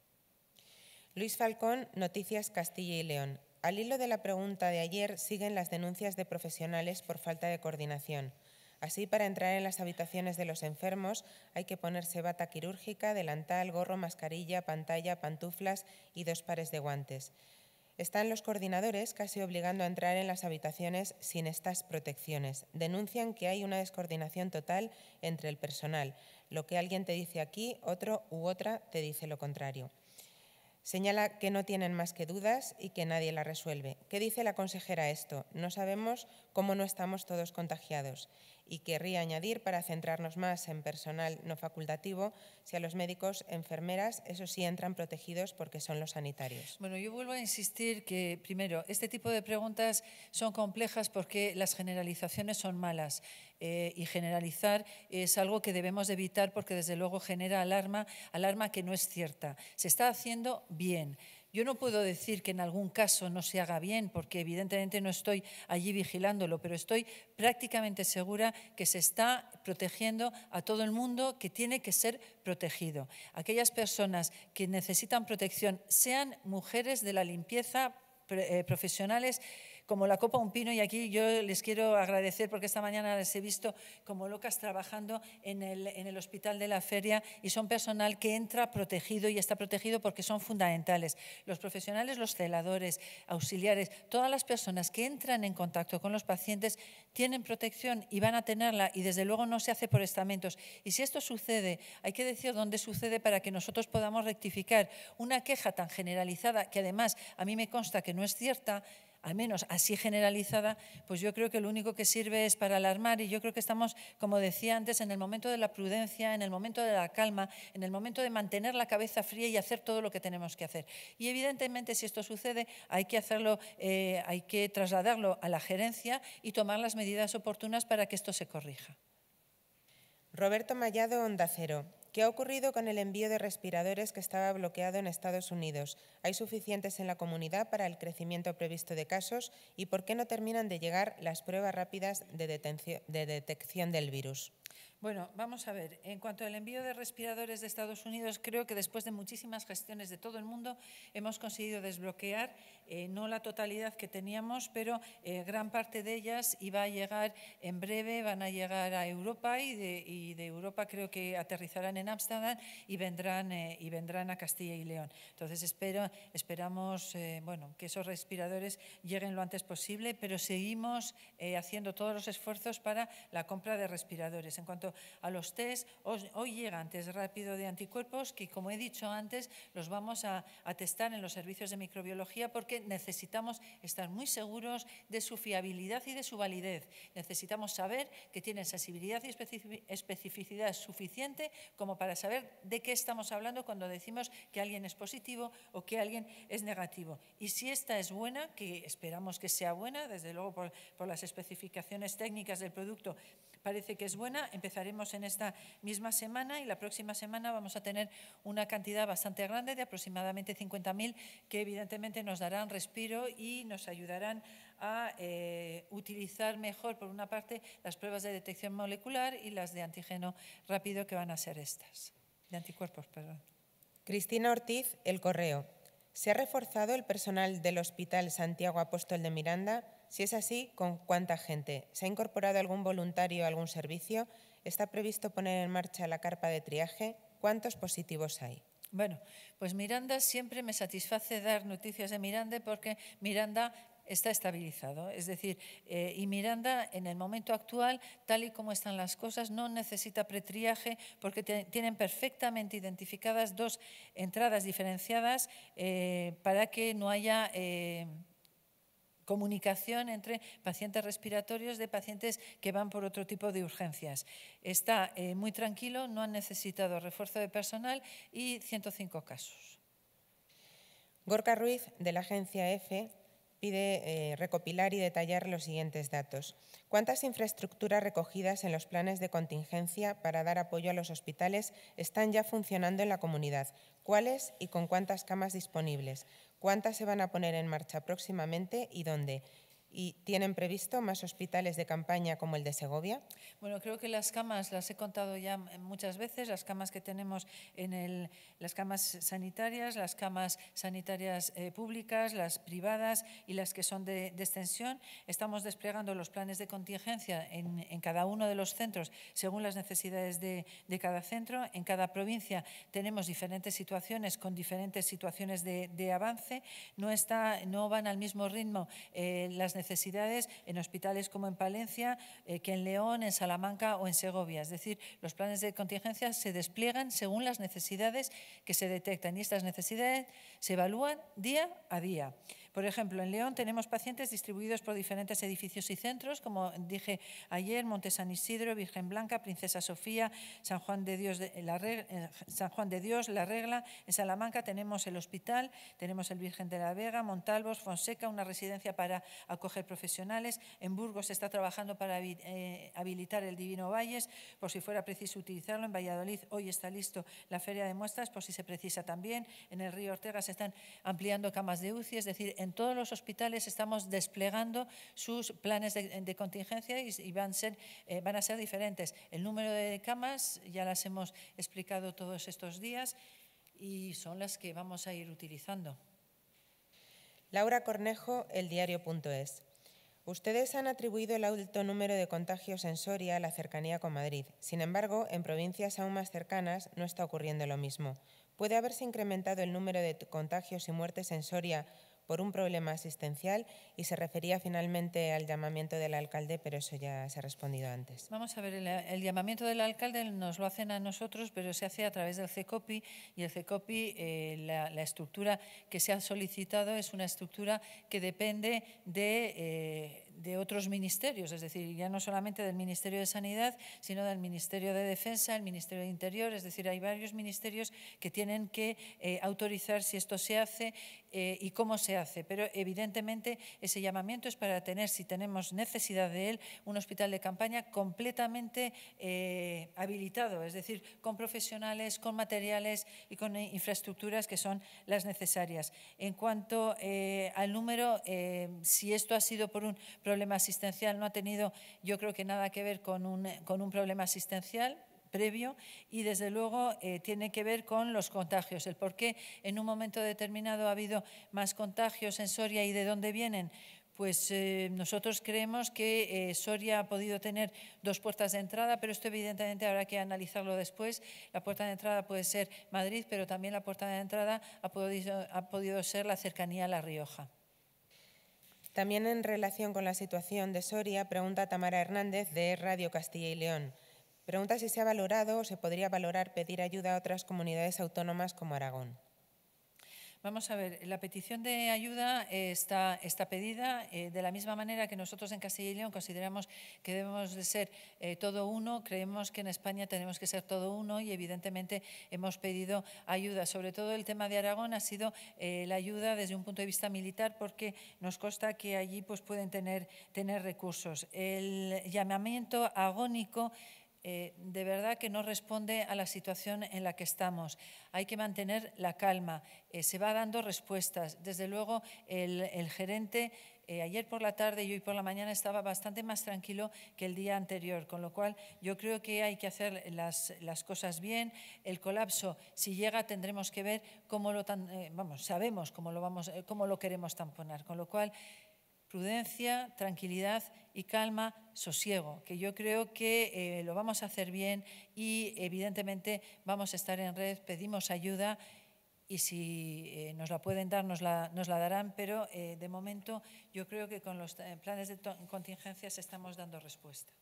Luis Falcón, Noticias Castilla y León. Al hilo de la pregunta de ayer, siguen las denuncias de profesionales por falta de coordinación. Así, para entrar en las habitaciones de los enfermos hay que ponerse bata quirúrgica, delantal, gorro, mascarilla, pantalla, pantuflas y dos pares de guantes. Están los coordinadores casi obligando a entrar en las habitaciones sin estas protecciones. Denuncian que hay una descoordinación total entre el personal. Lo que alguien te dice aquí, otro u otra te dice lo contrario. Señala que no tienen más que dudas y que nadie la resuelve. ¿Qué dice la consejera esto? No sabemos cómo no estamos todos contagiados. Y querría añadir, para centrarnos más en personal no facultativo, si a los médicos, enfermeras, eso sí entran protegidos porque son los sanitarios. Bueno, yo vuelvo a insistir que, primero, este tipo
de preguntas
son complejas
porque las generalizaciones son malas eh, y generalizar es algo que debemos evitar porque, desde luego, genera alarma, alarma que no es cierta. Se está haciendo bien. Yo no puedo decir que en algún caso no se haga bien, porque evidentemente no estoy allí vigilándolo, pero estoy prácticamente segura que se está protegiendo a todo el mundo que tiene que ser protegido. Aquellas personas que necesitan protección, sean mujeres de la limpieza, eh, profesionales como la copa un pino y aquí yo les quiero agradecer porque esta mañana les he visto como locas trabajando en el, en el hospital de la feria y son personal que entra protegido y está protegido porque son fundamentales. Los profesionales, los celadores, auxiliares, todas las personas que entran en contacto con los pacientes tienen protección y van a tenerla y desde luego no se hace por estamentos. Y si esto sucede, hay que decir dónde sucede para que nosotros podamos rectificar una queja tan generalizada que además a mí me consta que no es cierta, al menos así generalizada, pues yo creo que lo único que sirve es para alarmar y yo creo que estamos, como decía antes, en el momento de la prudencia, en el momento de la calma, en el momento de mantener la cabeza fría y hacer todo lo que tenemos que hacer. Y evidentemente si esto sucede hay que hacerlo, eh, hay que trasladarlo a la gerencia y
tomar las medidas oportunas para que esto se corrija. Roberto Mallado, Onda Cero. ¿Qué ha ocurrido con el envío de respiradores que estaba bloqueado en Estados Unidos? ¿Hay suficientes en la comunidad para el crecimiento previsto de casos? ¿Y por qué no terminan de llegar las pruebas rápidas de, detección del virus?
Bueno, vamos a ver. En cuanto al envío de respiradores de Estados Unidos, creo que después de muchísimas gestiones de todo el mundo hemos conseguido desbloquear eh, no la totalidad que teníamos, pero eh, gran parte de ellas iba a llegar en breve, van a llegar a Europa y de, Europa creo que aterrizarán en Ámsterdam y vendrán, eh, y vendrán a Castilla y León. Entonces esperamos bueno, que esos respiradores lleguen lo antes posible, pero seguimos haciendo todos los esfuerzos para la compra de respiradores. En cuanto a los test, hoy, llegan test rápido de anticuerpos que, como he dicho antes, los vamos a, a testar en los servicios de microbiología porque necesitamos estar muy seguros de su fiabilidad y de su validez. Necesitamos saber que tiene sensibilidad y especificidad suficiente como para saber de qué estamos hablando cuando decimos que alguien es positivo o que alguien es negativo. Y si esta es buena, que esperamos que sea buena, desde luego por, por las especificaciones técnicas del producto, parece que es buena. Empezaremos en esta misma semana y la próxima semana vamos a tener una cantidad bastante grande de aproximadamente 50.000 que evidentemente nos darán respiro y nos ayudarán a eh, utilizar mejor, por una parte, las pruebas de detección molecular y las de antígeno rápido, que van a ser estas, de
anticuerpos, perdón. Cristina Ortiz, El Correo. ¿Se ha reforzado el personal del Hospital Santiago Apóstol de Miranda? Si es así, ¿con cuánta gente? ¿Se ha incorporado algún voluntario a algún servicio? ¿Está previsto poner en marcha la carpa de triaje? ¿Cuántos positivos hay? Bueno, pues Miranda siempre me
satisface dar noticias de Miranda porque Miranda está estabilizado. Es decir, eh, y Miranda en el momento actual, tal y como están las cosas, no necesita pretriaje porque tienen perfectamente identificadas dos entradas diferenciadas eh, para que no haya... Eh, comunicación entre pacientes respiratorios de pacientes que van por otro tipo de urgencias. Está eh, muy tranquilo, no han necesitado refuerzo de personal y 105 casos.
Gorka Ruiz, de la agencia EFE, pide eh, recopilar y detallar los siguientes datos. ¿Cuántas infraestructuras recogidas en los planes de contingencia para dar apoyo a los hospitales están ya funcionando en la comunidad? cuáles y con cuántas camas disponibles, cuántas se van a poner en marcha próximamente y dónde, ¿Y tienen previsto más hospitales de campaña como el de Segovia?
Bueno, creo que las camas, las he contado ya muchas veces, las camas que tenemos en el, las camas sanitarias, las camas sanitarias eh, públicas, las privadas y las que son de, extensión. Estamos desplegando los planes de contingencia en, cada uno de los centros según las necesidades de, de, cada centro. En cada provincia tenemos diferentes situaciones con diferentes situaciones de, avance. No, está, no van al mismo ritmo eh, las necesidades en hospitales como en Palencia, eh, que en León, en Salamanca o en Segovia. Es decir, los planes de contingencia se despliegan según las necesidades que se detectan y estas necesidades se evalúan día a día. Por ejemplo, en León tenemos pacientes distribuidos por diferentes edificios y centros, como dije ayer, Monte San Isidro, Virgen Blanca, Princesa Sofía, San Juan de Dios, la, Regla, eh, San Juan de Dios, la Regla. En Salamanca tenemos el hospital, tenemos el Virgen de la Vega, Montalvos, Fonseca, una residencia para acoger profesionales. En Burgos se está trabajando para eh, habilitar el Divino Valles, por si fuera preciso utilizarlo. En Valladolid hoy está listo la feria de muestras, por si se precisa también. En el río Ortega se están ampliando camas de UCI, es decir, en en todos los hospitales estamos desplegando sus planes de, contingencia y, van, ser, eh, van a ser diferentes. El número de camas ya las hemos explicado todos estos días y son las que vamos a ir utilizando.
Laura Cornejo, El Diario.es. Ustedes han atribuido el alto número de contagios en Soria a la cercanía con Madrid. Sin embargo, en provincias aún más cercanas no está ocurriendo lo mismo. ¿Puede haberse incrementado el número de contagios y muertes en Soria por un problema asistencial y se refería finalmente al llamamiento del alcalde, pero eso ya se ha respondido antes.
Vamos a ver, el, llamamiento del alcalde nos lo hacen a nosotros, pero se hace a través del CECOPI y el CECOPI, eh, la, estructura que se ha solicitado es una estructura que depende de... Eh, de otros ministerios, es decir, ya no solamente del Ministerio de Sanidad, sino del Ministerio de Defensa, el Ministerio de Interior, es decir, hay varios ministerios que tienen que eh, autorizar si esto se hace eh, y cómo se hace. Pero evidentemente ese llamamiento es para tener, si tenemos necesidad de él, un hospital de campaña completamente eh, habilitado, es decir, con profesionales, con materiales y con infraestructuras que son las necesarias. En cuanto eh, al número, si esto ha sido por un problema asistencial, no ha tenido yo creo que nada que ver con un problema asistencial previo y desde luego eh, tiene que ver con los contagios, el por qué en un momento determinado ha habido más contagios en Soria y de dónde vienen. Pues eh, nosotros creemos que eh, Soria ha podido tener dos puertas de entrada, pero esto evidentemente habrá que analizarlo después. La puerta de entrada puede ser Madrid, pero también la puerta de entrada ha podido
ser la cercanía a La Rioja. También en relación con la situación de Soria, pregunta Tamara Hernández de Radio Castilla y León. Pregunta si se ha valorado o se podría valorar pedir ayuda a otras comunidades autónomas como Aragón.
Vamos a ver, la petición de ayuda eh, está, está, pedida eh, de la misma manera que nosotros en Castilla y León consideramos que debemos de ser eh, todo uno, creemos que en España tenemos que ser todo uno y evidentemente hemos pedido ayuda. Sobre todo el tema de Aragón ha sido la ayuda desde un punto de vista militar porque nos consta que allí pues, pueden tener, tener recursos. El llamamiento agónico eh, de verdad que no responde a la situación en la que estamos. Hay que mantener la calma. Eh, se va dando respuestas. Desde luego, el, gerente eh, ayer por la tarde y hoy por la mañana estaba bastante más tranquilo que el día anterior, con lo cual yo creo que hay que hacer las, cosas bien. El colapso, si llega, tendremos que ver cómo lo vamos, sabemos cómo lo vamos, cómo lo queremos tamponar, con lo cual prudencia, tranquilidad y calma, sosiego, que yo creo que eh, lo vamos a hacer bien y evidentemente vamos a estar en red, pedimos ayuda y si eh, nos la pueden dar, nos la, nos la darán, pero eh, de momento yo creo que con los planes de contingencias estamos dando respuesta.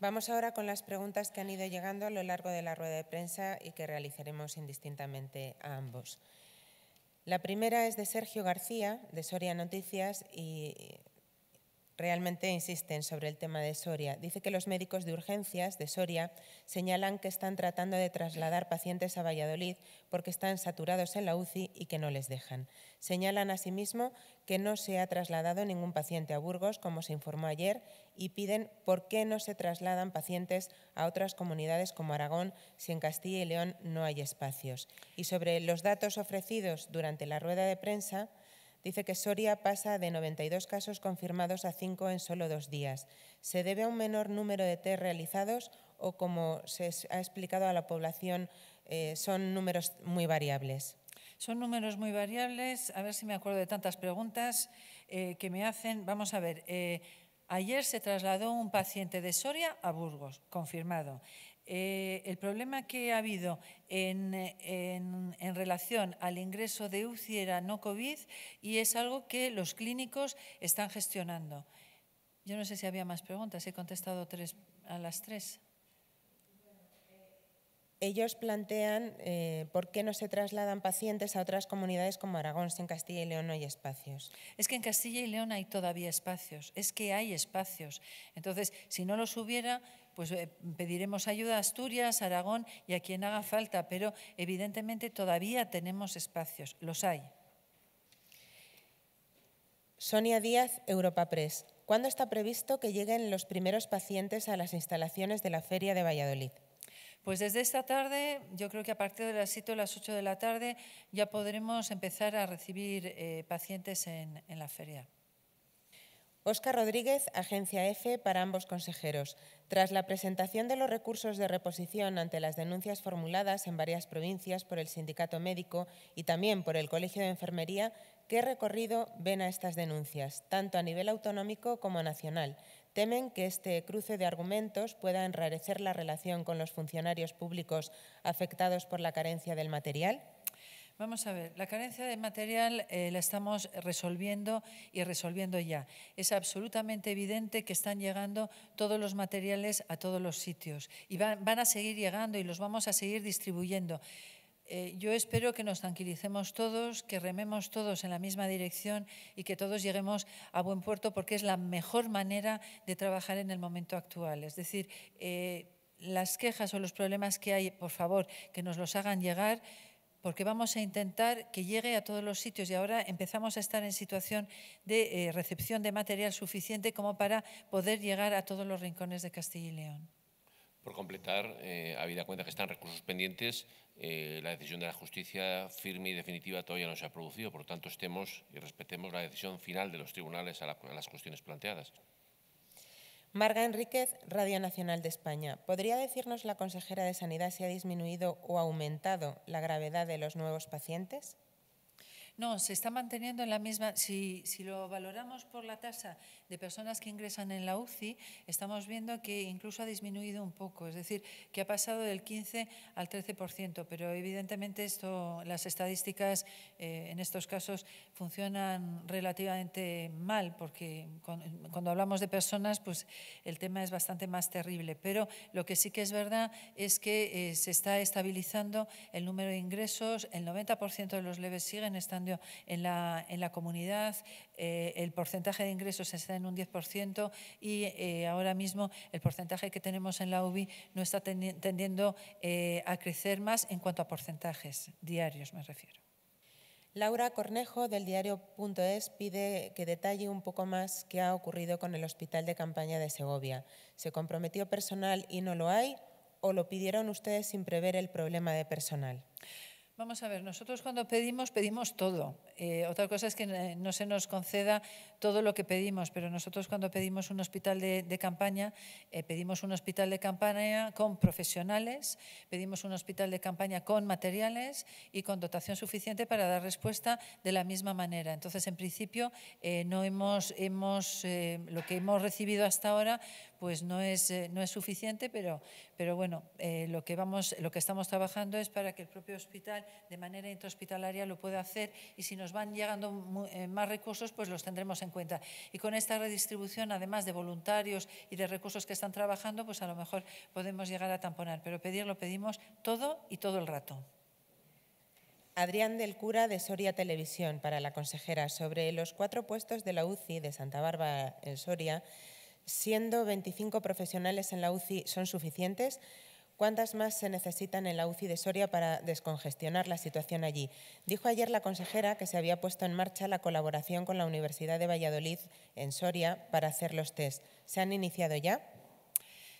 Vamos ahora con las preguntas que han ido llegando a lo largo de la rueda de prensa y que realizaremos indistintamente a ambos. La primera es de Sergio García, de Soria Noticias, y realmente insisten sobre el tema de Soria. Dice que los médicos de urgencias de Soria señalan que están tratando de trasladar pacientes a Valladolid porque están saturados en la UCI y que no les dejan. Señalan asimismo que no se ha trasladado ningún paciente a Burgos, como se informó ayer, y piden por qué no se trasladan pacientes a otras comunidades como Aragón si en Castilla y León no hay espacios. Y sobre los datos ofrecidos durante la rueda de prensa, Dice que Soria pasa de 92 casos confirmados a 5 en solo dos días. ¿Se debe a un menor número de test realizados o, como se ha explicado a la población, eh, son números muy variables?
Son números muy variables. A ver si me acuerdo de tantas preguntas eh, que me hacen. Vamos a ver. Eh, ayer se trasladó un paciente de Soria a Burgos, confirmado. Eh, el problema que ha habido en, en, relación al ingreso de UCI era no COVID y es algo que los clínicos están gestionando. Yo no sé si había más preguntas, he contestado tres, a las tres
ellos plantean eh, por qué no se trasladan pacientes a otras comunidades como Aragón, si en Castilla y León no hay espacios.
Es que en Castilla y León hay todavía espacios, es que hay espacios. Entonces, si no los hubiera, pues eh, pediremos ayuda a Asturias, Aragón y a quien haga falta, pero evidentemente todavía tenemos espacios, los hay.
Sonia Díaz, Europa Press. ¿Cuándo está previsto que lleguen los primeros pacientes a las instalaciones de la Feria de Valladolid? Pues
desde esta tarde, yo creo que a partir de las 7 las 8 de la tarde, ya podremos empezar a
recibir eh, pacientes en, la feria. Óscar Rodríguez, Agencia EFE, para ambos consejeros. Tras la presentación de los recursos de reposición ante las denuncias formuladas en varias provincias por el Sindicato Médico y también por el Colegio de Enfermería, ¿qué recorrido ven a estas denuncias, tanto a nivel autonómico como nacional? Temen que este cruce de argumentos pueda enrarecer la relación con los funcionarios públicos afectados por la carencia del material.
Vamos a ver, la carencia de material eh, la estamos resolviendo y resolviendo ya. Es absolutamente evidente que están llegando todos los materiales a todos los sitios y van a seguir llegando y los vamos a seguir distribuyendo. Eh, yo espero que nos tranquilicemos todos, que rememos todos en la misma dirección y que todos lleguemos a buen puerto porque es la mejor manera de trabajar en el momento actual. Es decir, eh, las quejas o los problemas que hay, por favor, que nos los hagan llegar porque vamos a intentar que llegue a todos los sitios y ahora empezamos a estar en situación de eh, recepción de material suficiente como para poder llegar a todos los rincones de Castilla y León
por completar, eh, habida cuenta que están recursos pendientes, eh, la decisión de la justicia firme y definitiva todavía no se ha producido. Por lo tanto, estemos y respetemos la decisión final de los tribunales a, las cuestiones planteadas.
Marga Enríquez, Radio Nacional de España. ¿Podría decirnos la consejera de Sanidad si ha disminuido o aumentado la gravedad de los nuevos pacientes?
No, se está manteniendo en la misma. Si, si lo valoramos por la tasa de personas que ingresan en la UCI, estamos viendo que incluso ha disminuido un poco, es decir, que ha pasado del 15 al 13%, pero evidentemente esto, las estadísticas eh, en estos casos funcionan relativamente mal, porque cuando hablamos de personas, pues el tema es bastante más terrible. Pero lo que sí que es verdad es que eh, se está estabilizando el número de ingresos, el 90% de los leves siguen estando en la, en la comunidad, eh, el porcentaje de ingresos está en un 10% y eh, ahora mismo el porcentaje que tenemos en la UBI no está tendiendo eh, a crecer más en cuanto a porcentajes diarios, me refiero.
Laura Cornejo del diario.es pide que detalle un poco más qué ha ocurrido con el hospital de campaña de Segovia. ¿Se comprometió personal y no lo hay o lo pidieron ustedes sin prever el problema de personal? Vamos a ver, nosotros cuando pedimos, pedimos todo.
Eh, otra cosa es que eh, no se nos conceda todo lo que pedimos, pero nosotros cuando pedimos un hospital de, campaña, eh, pedimos un hospital de campaña con profesionales, pedimos un hospital de campaña con materiales y con dotación suficiente para dar respuesta de la misma manera. Entonces, en principio, no hemos, hemos lo que hemos recibido hasta ahora, pues no es, no es suficiente, pero, pero bueno, lo, que vamos, lo que estamos trabajando es para que el propio hospital de manera intrahospitalaria lo puede hacer y si nos van llegando eh, más recursos, pues los tendremos en cuenta. Y con esta redistribución, además de voluntarios y de recursos que están trabajando, pues a lo mejor podemos llegar a tamponar, pero pedirlo pedimos
todo y todo el rato. Adrián del Cura de Soria Televisión para la consejera sobre los cuatro puestos de la UCI de Santa Bárbara en Soria, siendo 25 profesionales en la UCI son suficientes. ¿Cuántas más se necesitan en la UCI de Soria para descongestionar la situación allí? Dijo ayer la consejera que se había puesto en marcha la colaboración con la Universidad de Valladolid en Soria para hacer los test. ¿Se han iniciado ya?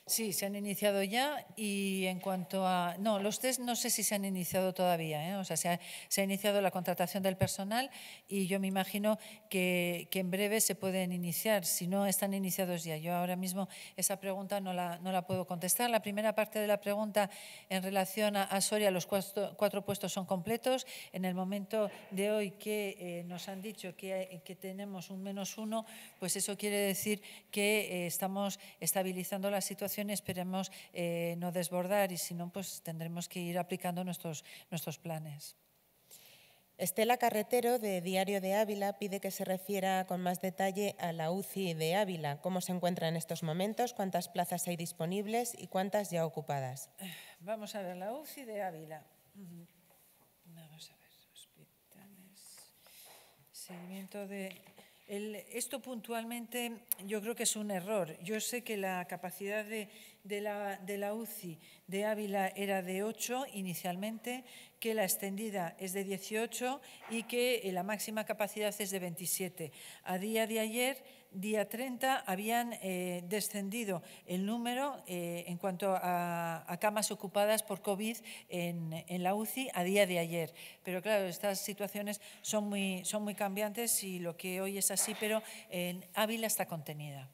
Sí, se han iniciado
ya y en cuanto a...
No, los test no sé si se han iniciado todavía. ¿eh? O sea, se ha, iniciado la contratación del personal y yo me imagino que, en breve se pueden iniciar, si no están iniciados ya. Yo ahora mismo esa pregunta no la, no la puedo contestar. La primera parte de la pregunta en relación a, Soria, los cuatro, cuatro, puestos son completos. En el momento de hoy que eh, nos han dicho que, que, tenemos un menos uno, pues eso quiere decir que eh, estamos estabilizando la situación esperemos eh, no desbordar y si no, pues tendremos que ir aplicando nuestros, nuestros planes.
Estela Carretero, de Diario de Ávila, pide que se refiera con más detalle a la UCI de Ávila, cómo se encuentra en estos momentos, cuántas plazas hay disponibles y cuántas ya ocupadas.
Vamos a ver, la UCI de Ávila. Vamos a ver, hospitales, seguimiento de esto puntualmente yo creo que es un error. Yo sé que la capacidad de, de, la, de la UCI de Ávila era de 8 inicialmente, que la extendida es de 18 y que la máxima capacidad es de 27. A día de ayer día 30 habían eh, descendido el número eh, en cuanto a, a, camas ocupadas por COVID en, la UCI a día de ayer. Pero claro, estas situaciones son muy, son muy cambiantes y lo que hoy es así, pero en Ávila está contenida.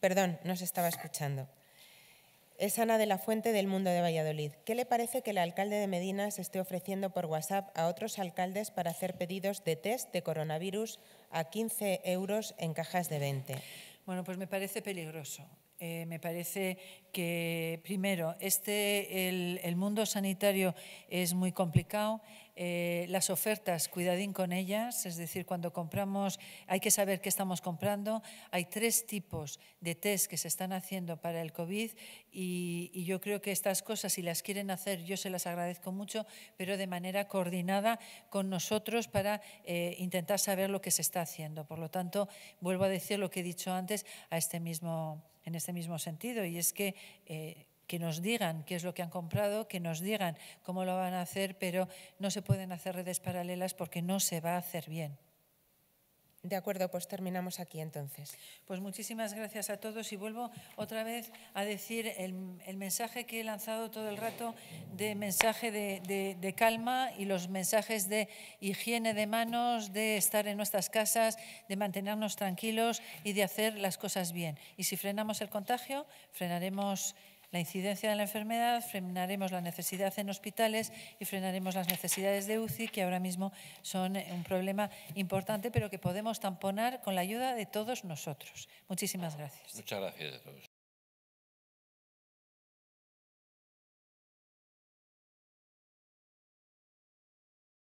Perdón, no se estaba escuchando. Es Ana de la Fuente del Mundo de Valladolid. ¿Qué le parece que el alcalde de Medina se esté ofreciendo por WhatsApp a otros alcaldes para hacer pedidos de test de coronavirus a 15 euros en cajas de 20?
Bueno, pues me parece peligroso. Eh, me parece que, primero, este, el, mundo sanitario es muy complicado. Eh, las ofertas, cuidadín con ellas, es decir, cuando compramos hay que saber qué estamos comprando. Hay tres tipos de test que se están haciendo para el COVID y, yo creo que estas cosas, si las quieren hacer, yo se las agradezco mucho, pero de manera coordinada con nosotros para eh, intentar saber lo que se está haciendo. Por lo tanto, vuelvo a decir lo que he dicho antes a este mismo en este mismo sentido, y es que, eh, que nos digan qué es lo que han comprado, que nos digan cómo lo van a hacer, pero no se pueden hacer redes paralelas porque no se va a hacer bien. De acuerdo, pues
terminamos aquí entonces.
Pues muchísimas gracias a todos y vuelvo otra vez a decir el, mensaje que he lanzado todo el rato de mensaje de, de, calma y los mensajes de higiene de manos, de estar en nuestras casas, de mantenernos tranquilos y de hacer las cosas bien. Y si frenamos el contagio, frenaremos la incidencia de la enfermedad, frenaremos la necesidad en hospitales y frenaremos las necesidades de UCI, que ahora mismo son eh, un problema importante, pero que podemos tamponar con la ayuda de todos nosotros. Muchísimas gracias.
Muchas gracias